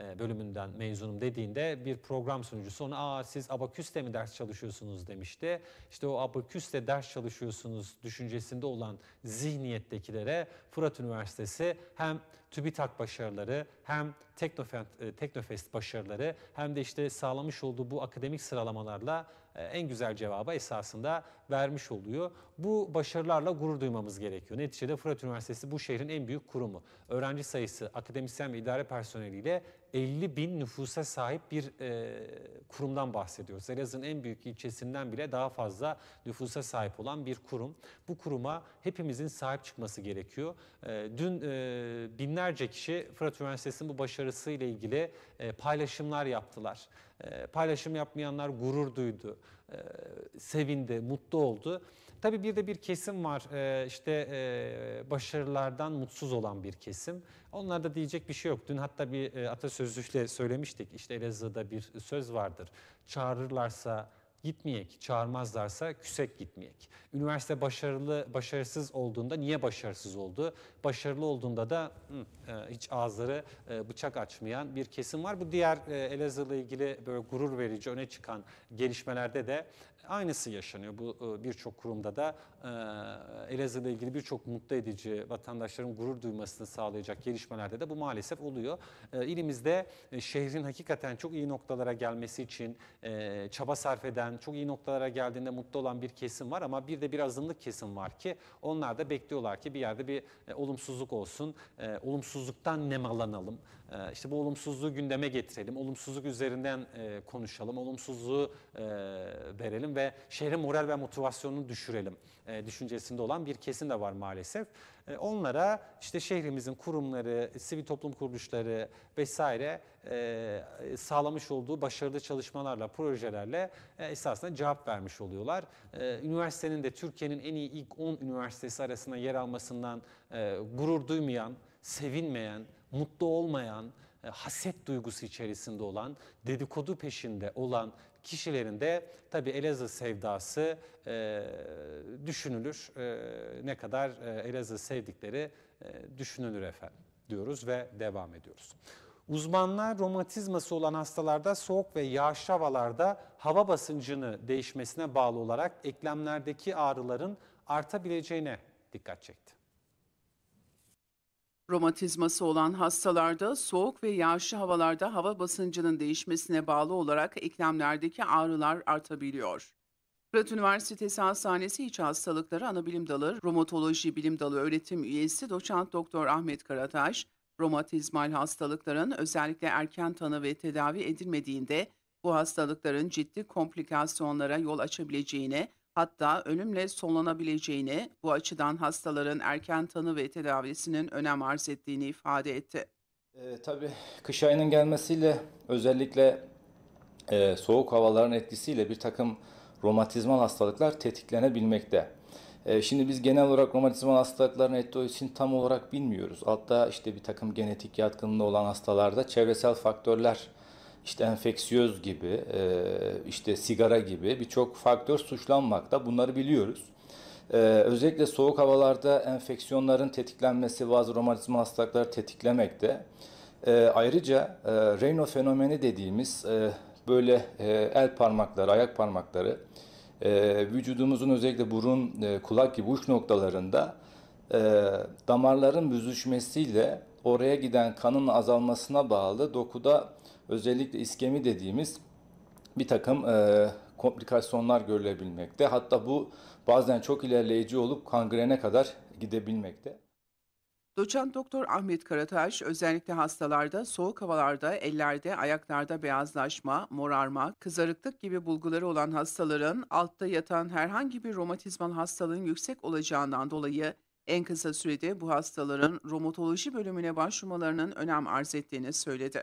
e, bölümünden mezunum dediğinde bir program sunucusu ona aa siz abaküste mi ders çalışıyorsunuz demişti. İşte o abaküste ders çalışıyorsunuz düşüncesinde olan zihniyettekilere Fırat Üniversitesi hem TÜBİTAK başarıları hem Teknofest, e, Teknofest başarıları hem de işte sağlamış olduğu bu akademik sıralamalarla e, en güzel cevaba esasında vermiş oluyor. Bu başarılarla gurur duymamız gerekiyor. Neticede Fırat Üniversitesi bu şehrin en büyük kurumu. Öğrenci sayısı, akademisyen ve idare personeliyle 50 bin nüfusa sahip bir e, kurumdan bahsediyoruz. Elazığ'ın en büyük ilçesinden bile daha fazla nüfusa sahip olan bir kurum. Bu kuruma hepimizin sahip çıkması gerekiyor. E, dün e, binlerce kişi Fırat Üniversitesi'nin bu başarısıyla ilgili e, paylaşımlar yaptılar. E, paylaşım yapmayanlar gurur duydu. E, sevindi, mutlu oldu. Tabii bir de bir kesim var e, işte e, başarılardan mutsuz olan bir kesim. Onlar da diyecek bir şey yok. Dün hatta bir atasözüyle söylemiştik işte Elazığ'da bir söz vardır. Çağırırlarsa gitmeyek, çağırmazlarsa küsek gitmeyek. Üniversite başarılı, başarısız olduğunda niye başarısız oldu? Başarılı olduğunda da hı, e, hiç ağızları e, bıçak açmayan bir kesim var. Bu diğer e, Elazığ'la ilgili böyle gurur verici öne çıkan gelişmelerde de Aynısı yaşanıyor. Bu e, birçok kurumda da e, Elazığ'la ilgili birçok mutlu edici vatandaşların gurur duymasını sağlayacak gelişmelerde de bu maalesef oluyor. E, ilimizde şehrin hakikaten çok iyi noktalara gelmesi için çaba sarf eden, çok iyi noktalara geldiğinde mutlu olan bir kesim var ama bir de bir azınlık kesim var ki onlar da bekliyorlar ki bir yerde bir olumsuzluk olsun, olumsuzluktan nemalanalım. Ee, işte bu olumsuzluğu gündeme getirelim, olumsuzluk üzerinden e, konuşalım, olumsuzluğu e, verelim ve şehrin moral ve motivasyonunu düşürelim e, düşüncesinde olan bir kesim de var maalesef. Onlara işte şehrimizin kurumları, sivil toplum kuruluşları vesaire sağlamış olduğu başarılı çalışmalarla, projelerle esasında cevap vermiş oluyorlar. Üniversitenin de Türkiye'nin en iyi ilk 10 üniversitesi arasında yer almasından gurur duymayan, sevinmeyen, mutlu olmayan, e, haset duygusu içerisinde olan, dedikodu peşinde olan kişilerin de tabi Elazığ sevdası e, düşünülür. E, ne kadar e, Elazığ sevdikleri e, düşünülür efendim diyoruz ve devam ediyoruz. Uzmanlar romatizması olan hastalarda soğuk ve yağış havalarda hava basıncını değişmesine bağlı olarak eklemlerdeki ağrıların artabileceğine dikkat çekti. Romatizması olan hastalarda soğuk ve yağışlı havalarda hava basıncının değişmesine bağlı olarak eklemlerdeki ağrılar artabiliyor. Fırat Üniversitesi Hastanesi İç Hastalıkları Anabilim Dalı Romatoloji Bilim Dalı öğretim üyesi doçent doktor Ahmet Karataş, romatizmal hastalıkların özellikle erken tanı ve tedavi edilmediğinde bu hastalıkların ciddi komplikasyonlara yol açabileceğine hatta ölümle sonlanabileceğini, bu açıdan hastaların erken tanı ve tedavisinin önem arz ettiğini ifade etti. E, tabii kış ayının gelmesiyle özellikle e, soğuk havaların etkisiyle bir takım romatizmal hastalıklar tetiklenebilmekte. E, şimdi biz genel olarak romatizmal hastalıkların etolojisini tam olarak bilmiyoruz. Altta işte bir takım genetik yatkınlığı olan hastalarda çevresel faktörler işte enfeksiyöz gibi, e, işte sigara gibi birçok faktör suçlanmakta. Bunları biliyoruz. Ee, özellikle soğuk havalarda enfeksiyonların tetiklenmesi bazı romatizma hastalıkları tetiklemekte. Ee, ayrıca e, Raynaud fenomeni dediğimiz e, böyle e, el parmakları, ayak parmakları e, vücudumuzun özellikle burun, e, kulak gibi uç noktalarında e, damarların büzüşmesiyle oraya giden kanın azalmasına bağlı dokuda özellikle iskemi dediğimiz bir takım e, komplikasyonlar görülebilmekte. Hatta bu bazen çok ilerleyici olup kangrene kadar gidebilmekte. Doçent Doktor Ahmet Karataş özellikle hastalarda soğuk havalarda ellerde ayaklarda beyazlaşma, morarma, kızarıklık gibi bulguları olan hastaların altta yatan herhangi bir romatizmal hastalığın yüksek olacağından dolayı en kısa sürede bu hastaların romatoloji bölümüne başvurmalarının önem arz ettiğini söyledi.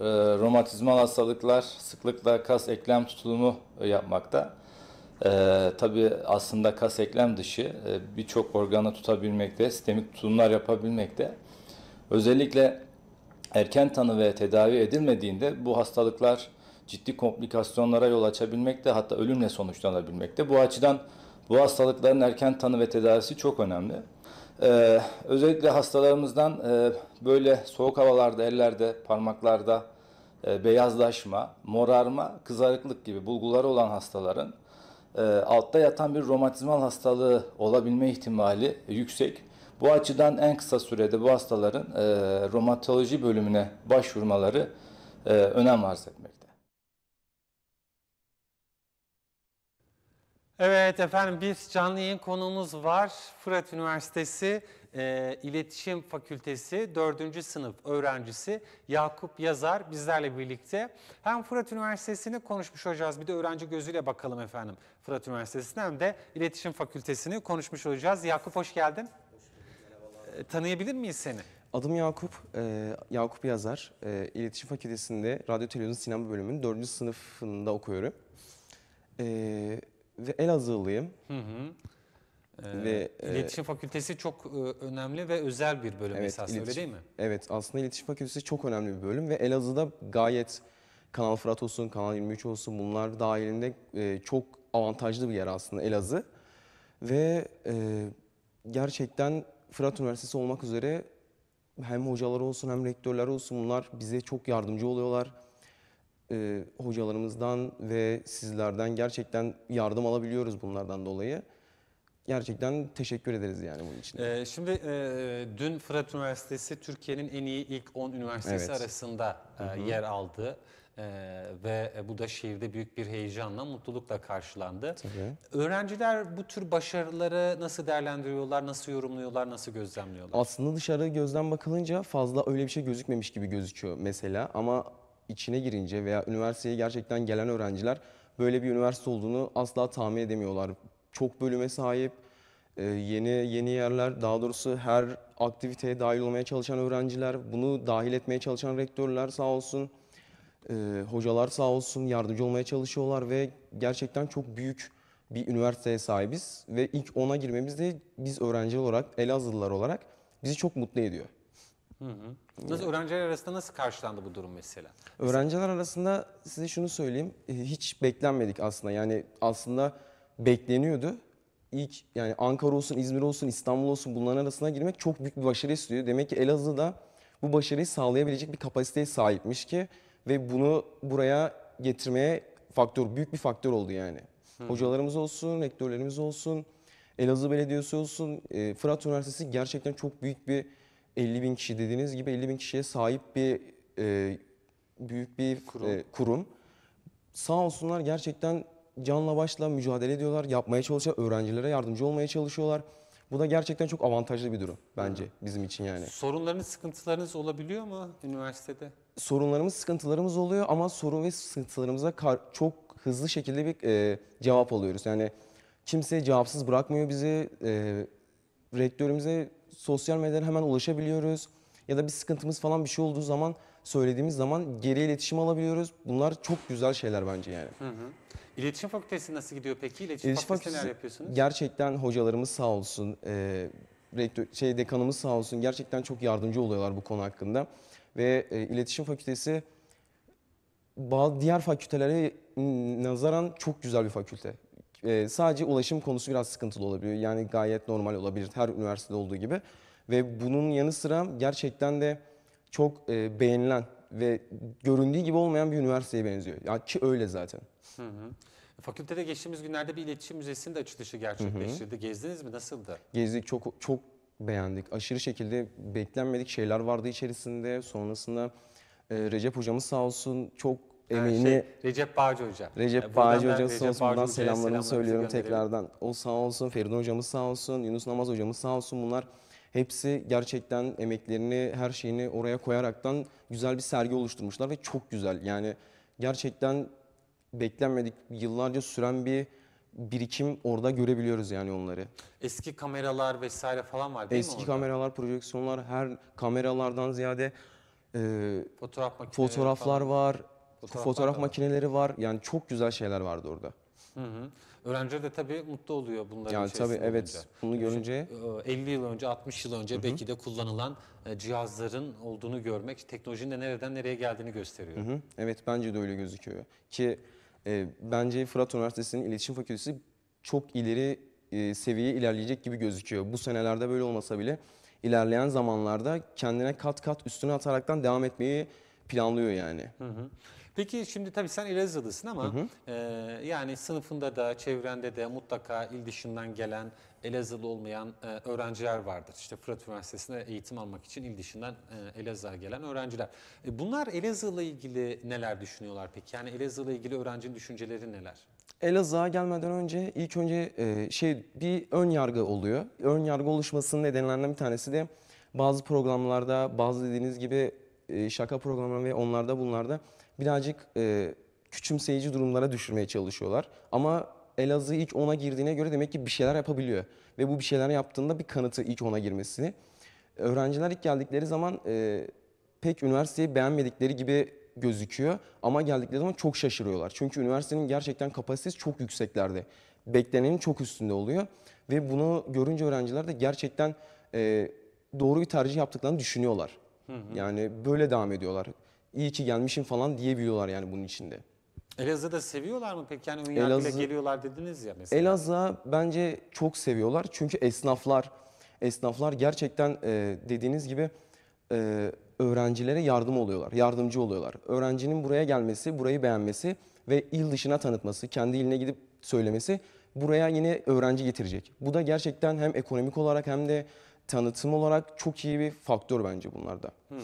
E, romatizmal hastalıklar sıklıkla kas eklem tutulumu e, yapmakta. E, tabii aslında kas eklem dışı e, birçok organı tutabilmekte, sistemik tutulumlar yapabilmekte. Özellikle erken tanı ve tedavi edilmediğinde bu hastalıklar ciddi komplikasyonlara yol açabilmekte hatta ölümle sonuçlanabilmekte. Bu açıdan bu hastalıkların erken tanı ve tedavisi çok önemli. Ee, özellikle hastalarımızdan e, böyle soğuk havalarda, ellerde, parmaklarda e, beyazlaşma, morarma, kızarıklık gibi bulguları olan hastaların e, altta yatan bir romatizmal hastalığı olabilme ihtimali yüksek. Bu açıdan en kısa sürede bu hastaların e, romatoloji bölümüne başvurmaları e, önem arz etmek. Evet efendim biz canlı yayın konuğumuz var. Fırat Üniversitesi e, İletişim Fakültesi 4. sınıf öğrencisi Yakup Yazar bizlerle birlikte. Hem Fırat Üniversitesi'ni konuşmuş olacağız bir de öğrenci gözüyle bakalım efendim Fırat Üniversitesi'ni hem de İletişim Fakültesini konuşmuş olacağız. Yakup hoş geldin. Hoş bulduk, e, tanıyabilir miyiz seni? Adım Yakup, e, Yakup Yazar. E, İletişim Fakültesi'nde Radyo Televizyon Sinema bölümünün 4. sınıfında okuyorum. E, ve Elazığlıyım. Hı hı. Ee, ve e, İletişim e, Fakültesi çok e, önemli ve özel bir bölüm evet, esasında öyle değil mi? Evet aslında İletişim Fakültesi çok önemli bir bölüm ve Elazığ'da gayet Kanal Fırat olsun, Kanal 23 olsun bunlar dahilinde e, çok avantajlı bir yer aslında Elazığ. Ve e, gerçekten Fırat Üniversitesi olmak üzere hem hocalar olsun hem rektörler olsun bunlar bize çok yardımcı oluyorlar e, hocalarımızdan ve sizlerden gerçekten yardım alabiliyoruz bunlardan dolayı. Gerçekten teşekkür ederiz yani bunun için. Ee, şimdi e, dün Fırat Üniversitesi Türkiye'nin en iyi ilk 10 üniversitesi Evet. arasında e, yer aldı. E, ve bu da şehirde büyük bir heyecanla, mutlulukla karşılandı. Tabii. Öğrenciler bu tür başarıları nasıl değerlendiriyorlar, nasıl yorumluyorlar, nasıl gözlemliyorlar? Aslında dışarı gözden bakılınca fazla öyle bir şey gözükmemiş gibi gözüküyor mesela ama içine girince veya üniversiteye gerçekten gelen öğrenciler böyle bir üniversite olduğunu asla tahmin edemiyorlar. Çok bölüme sahip, e, yeni yeni yerler, daha doğrusu her aktiviteye dahil olmaya çalışan öğrenciler, bunu dahil etmeye çalışan rektörler sağ olsun, e, hocalar sağ olsun yardımcı olmaya çalışıyorlar ve gerçekten çok büyük bir üniversiteye sahibiz ve ilk ona girmemiz de biz öğrenci olarak, Elazığlılar olarak bizi çok mutlu ediyor. Hı hı. Nasıl öğrenciler arasında nasıl karşılandı bu durum mesela? Öğrenciler arasında size şunu söyleyeyim. E, hiç beklenmedik aslında. Yani aslında bekleniyordu. İlk yani Ankara olsun, İzmir olsun, İstanbul olsun bunların arasına girmek çok büyük bir başarı istiyor. Demek ki Elazığ'da bu başarıyı sağlayabilecek bir kapasiteye sahipmiş ki ve bunu buraya getirmeye faktör büyük bir faktör oldu yani. Hı. Hocalarımız olsun, rektörlerimiz olsun, Elazığ Belediyesi olsun, e, Fırat Üniversitesi gerçekten çok büyük bir 50 bin kişi dediğiniz gibi 50 bin kişiye sahip bir e, büyük bir kurum. E, kurum. Sağ olsunlar gerçekten canla başla mücadele ediyorlar. Yapmaya çalışıyorlar. Öğrencilere yardımcı olmaya çalışıyorlar. Bu da gerçekten çok avantajlı bir durum bence Hı. bizim için yani. Sorunlarınız, sıkıntılarınız olabiliyor mu üniversitede? Sorunlarımız, sıkıntılarımız oluyor ama sorun ve sıkıntılarımıza çok hızlı şekilde bir e, cevap alıyoruz. Yani kimse cevapsız bırakmıyor bizi. E, rektörümüze sosyal medyadan hemen ulaşabiliyoruz. Ya da bir sıkıntımız falan bir şey olduğu zaman söylediğimiz zaman geri iletişim alabiliyoruz. Bunlar çok güzel şeyler bence yani. Hı hı. İletişim Fakültesi nasıl gidiyor peki? İletişim, İletişim Fakültesi neler yapıyorsunuz? Gerçekten hocalarımız sağ olsun, e, rektör, şey, dekanımız sağ olsun gerçekten çok yardımcı oluyorlar bu konu hakkında. Ve e, İletişim Fakültesi bazı diğer fakültelere nazaran çok güzel bir fakülte. E, sadece ulaşım konusu biraz sıkıntılı olabiliyor. Yani gayet normal olabilir her üniversitede olduğu gibi. Ve bunun yanı sıra gerçekten de çok e, beğenilen ve göründüğü gibi olmayan bir üniversiteye benziyor. Ya ki öyle zaten. Hı hı. Fakültede geçtiğimiz günlerde bir iletişim müzesinin de açılışı gerçekleştirdi. Hı hı. Gezdiniz mi? Nasıldı? Gezdik. Çok çok beğendik. Aşırı şekilde beklenmedik şeyler vardı içerisinde. Sonrasında e, Recep hocamız sağ olsun çok emeğini... Şey, şey, Recep Bağcı Hoca. Recep Bağcı Hoca'nın Recep olsun. buradan selamlarımı söylüyorum tekrardan. O sağ olsun, Feride Hocamız sağ olsun, Yunus Namaz Hocamız sağ olsun. Bunlar hepsi gerçekten emeklerini, her şeyini oraya koyaraktan güzel bir sergi oluşturmuşlar ve çok güzel. Yani gerçekten beklenmedik, yıllarca süren bir birikim orada görebiliyoruz yani onları. Eski kameralar vesaire falan var değil Eski mi Eski kameralar, projeksiyonlar, her kameralardan ziyade e, Fotoğraf fotoğraflar falan. var, Fotoğraf, fotoğraf makineleri var. Yani çok güzel şeyler vardı orada. Hı hı. Öğrenciler de tabii mutlu oluyor bunların yani içerisinde. Tabii evet olunca. bunu görünce. 50 e, yıl önce 60 yıl önce hı hı. belki de kullanılan e, cihazların olduğunu görmek teknolojinin de nereden nereye geldiğini gösteriyor. Hı hı. Evet bence de öyle gözüküyor. Ki e, bence Fırat Üniversitesi'nin iletişim fakültesi çok ileri e, seviyeye ilerleyecek gibi gözüküyor. Bu senelerde böyle olmasa bile ilerleyen zamanlarda kendine kat kat üstüne ataraktan devam etmeyi planlıyor yani. Hı hı. Peki şimdi tabii sen Elazığlısın ama hı hı. E, yani sınıfında da çevrende de mutlaka il dışından gelen Elazığlı olmayan e, öğrenciler vardır. İşte Fırat Üniversitesi'nde eğitim almak için il dışından e, Elazığ'a gelen öğrenciler. E, bunlar Elazığ'la ilgili neler düşünüyorlar peki? Yani Elazığ'la ilgili öğrencinin düşünceleri neler? Elazığ'a gelmeden önce ilk önce e, şey bir ön yargı oluyor. Ön yargı oluşmasının nedenlerinden bir tanesi de bazı programlarda, bazı dediğiniz gibi e, şaka programları ve onlarda bunlarda birazcık e, küçümseyici durumlara düşürmeye çalışıyorlar. Ama Elazığ ilk ona girdiğine göre demek ki bir şeyler yapabiliyor. Ve bu bir şeyler yaptığında bir kanıtı ilk ona girmesini. Öğrenciler ilk geldikleri zaman e, pek üniversiteyi beğenmedikleri gibi gözüküyor. Ama geldikleri zaman çok şaşırıyorlar. Çünkü üniversitenin gerçekten kapasitesi çok yükseklerde. Beklenenin çok üstünde oluyor. Ve bunu görünce öğrenciler de gerçekten e, doğru bir tercih yaptıklarını düşünüyorlar. Hı hı. Yani böyle devam ediyorlar iyi ki gelmişim falan diyebiliyorlar yani bunun içinde. da seviyorlar mı peki? Yani Ünye Elazığ... geliyorlar dediniz ya mesela. Elazığ'a bence çok seviyorlar. Çünkü esnaflar, esnaflar gerçekten e, dediğiniz gibi e, öğrencilere yardım oluyorlar, yardımcı oluyorlar. Öğrencinin buraya gelmesi, burayı beğenmesi ve il dışına tanıtması, kendi iline gidip söylemesi buraya yine öğrenci getirecek. Bu da gerçekten hem ekonomik olarak hem de tanıtım olarak çok iyi bir faktör bence bunlarda. Hı hı.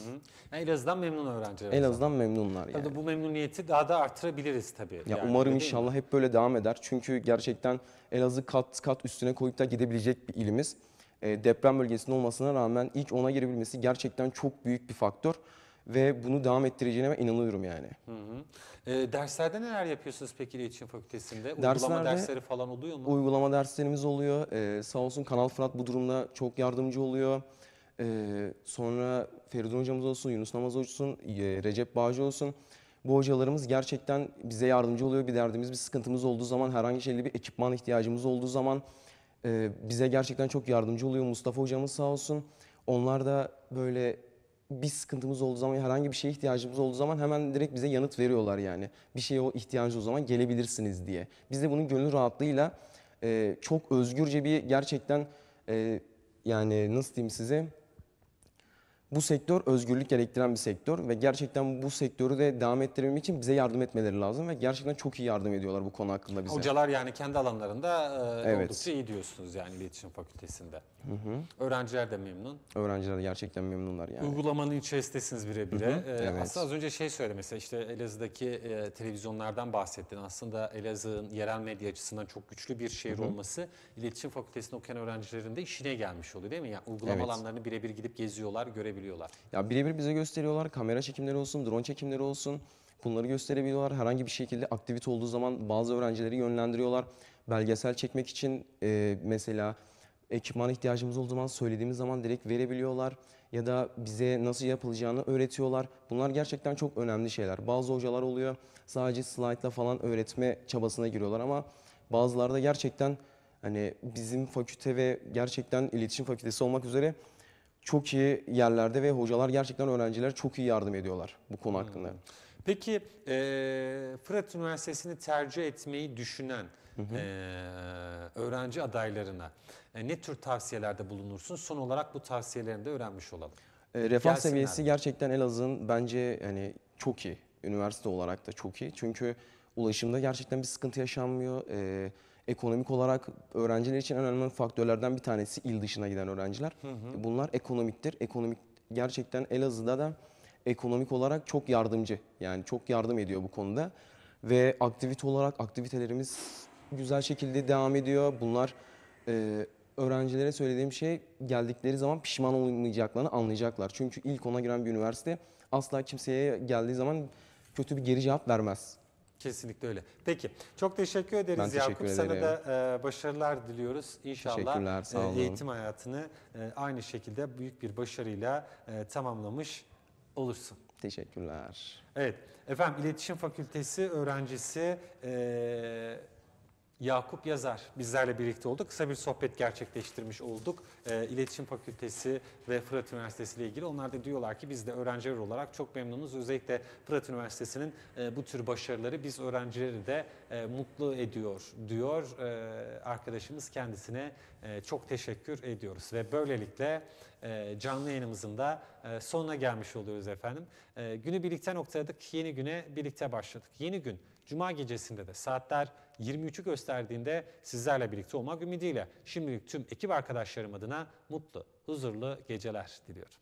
Yani Elazığ'dan memnun öğrenciler. En azından memnunlar yani. Tabii bu memnuniyeti daha da artırabiliriz tabii. Ya yani, umarım inşallah hep böyle devam eder. Çünkü gerçekten Elazığ kat kat üstüne koyup da gidebilecek bir ilimiz. E, deprem bölgesinde olmasına rağmen ilk ona girebilmesi gerçekten çok büyük bir faktör ve bunu devam ettireceğine inanıyorum yani. Hı hı. E, derslerde neler yapıyorsunuz peki iletişim fakültesinde? Uygulama Derslerde- dersleri falan oluyor mu? Uygulama derslerimiz oluyor. Ee, sağ olsun Kanal Fırat bu durumda çok yardımcı oluyor. Ee, sonra Feridun hocamız olsun, Yunus Namaz olsun, e, Recep Bağcı olsun. Bu hocalarımız gerçekten bize yardımcı oluyor. Bir derdimiz, bir sıkıntımız olduğu zaman, herhangi şeyli bir ekipman ihtiyacımız olduğu zaman e, bize gerçekten çok yardımcı oluyor. Mustafa hocamız sağ olsun. Onlar da böyle bir sıkıntımız olduğu zaman herhangi bir şeye ihtiyacımız olduğu zaman hemen direkt bize yanıt veriyorlar yani. Bir şeye o ihtiyacı o zaman gelebilirsiniz diye. Biz de bunun gönül rahatlığıyla e, çok özgürce bir gerçekten e, yani nasıl diyeyim size bu sektör özgürlük gerektiren bir sektör ve gerçekten bu sektörü de devam ettirebilmek için bize yardım etmeleri lazım ve gerçekten çok iyi yardım ediyorlar bu konu hakkında bize. Hocalar yani kendi alanlarında e, Evet. oldukça iyi diyorsunuz yani iletişim fakültesinde. Öğrenciler de memnun. Öğrenciler de gerçekten memnunlar yani. Uygulamanın içerisindesiniz birebir. Ee, evet. Aslında az önce şey söylemesi işte Elazığ'daki e, televizyonlardan bahsettin. Aslında Elazığ'ın yerel medya açısından çok güçlü bir şehir olması iletişim fakültesinde okuyan öğrencilerin de işine gelmiş oluyor değil mi? Yani uygulama Evet. alanlarını birebir gidip geziyorlar, görebiliyorlar gösterebiliyorlar. Ya birebir bize gösteriyorlar. Kamera çekimleri olsun, drone çekimleri olsun. Bunları gösterebiliyorlar. Herhangi bir şekilde aktivite olduğu zaman bazı öğrencileri yönlendiriyorlar. Belgesel çekmek için e, mesela ekipmana ihtiyacımız olduğu zaman söylediğimiz zaman direkt verebiliyorlar ya da bize nasıl yapılacağını öğretiyorlar. Bunlar gerçekten çok önemli şeyler. Bazı hocalar oluyor sadece slaytla falan öğretme çabasına giriyorlar ama bazılarda gerçekten hani bizim fakülte ve gerçekten iletişim fakültesi olmak üzere çok iyi yerlerde ve hocalar gerçekten öğrencilere çok iyi yardım ediyorlar bu konu hmm. hakkında. Peki e, Fırat Üniversitesi'ni tercih etmeyi düşünen hı hı. E, öğrenci adaylarına e, ne tür tavsiyelerde bulunursun? Son olarak bu tavsiyelerini de öğrenmiş olalım. E, refah Gelsinler seviyesi mi? gerçekten Elazığ'ın bence yani çok iyi. Üniversite olarak da çok iyi. Çünkü ulaşımda gerçekten bir sıkıntı yaşanmıyor. E, ekonomik olarak öğrenciler için en önemli faktörlerden bir tanesi il dışına giden öğrenciler. Hı hı. E, bunlar ekonomiktir. Ekonomik gerçekten Elazığ'da da ekonomik olarak çok yardımcı. Yani çok yardım ediyor bu konuda. Ve aktivite olarak aktivitelerimiz güzel şekilde devam ediyor. Bunlar e, öğrencilere söylediğim şey geldikleri zaman pişman olmayacaklarını anlayacaklar. Çünkü ilk ona giren bir üniversite asla kimseye geldiği zaman kötü bir geri cevap vermez. Kesinlikle öyle. Peki çok teşekkür ederiz ben teşekkür Yakup. Ederim. Sana da e, başarılar diliyoruz. İnşallah e, eğitim hayatını e, aynı şekilde büyük bir başarıyla e, tamamlamış olursun. Teşekkürler. Evet efendim İletişim Fakültesi öğrencisi... E, Yakup Yazar bizlerle birlikte oldu. Kısa bir sohbet gerçekleştirmiş olduk. E, İletişim Fakültesi ve Fırat Üniversitesi ile ilgili. Onlar da diyorlar ki biz de öğrenciler olarak çok memnunuz. Özellikle Fırat Üniversitesi'nin e, bu tür başarıları biz öğrencileri de e, mutlu ediyor diyor. E, arkadaşımız kendisine e, çok teşekkür ediyoruz. Ve böylelikle e, canlı yayınımızın da e, sonuna gelmiş oluyoruz efendim. E, günü birlikte noktaladık. Yeni güne birlikte başladık. Yeni gün Cuma gecesinde de saatler 23'ü gösterdiğinde sizlerle birlikte olmak ümidiyle. Şimdilik tüm ekip arkadaşlarım adına mutlu, huzurlu geceler diliyorum.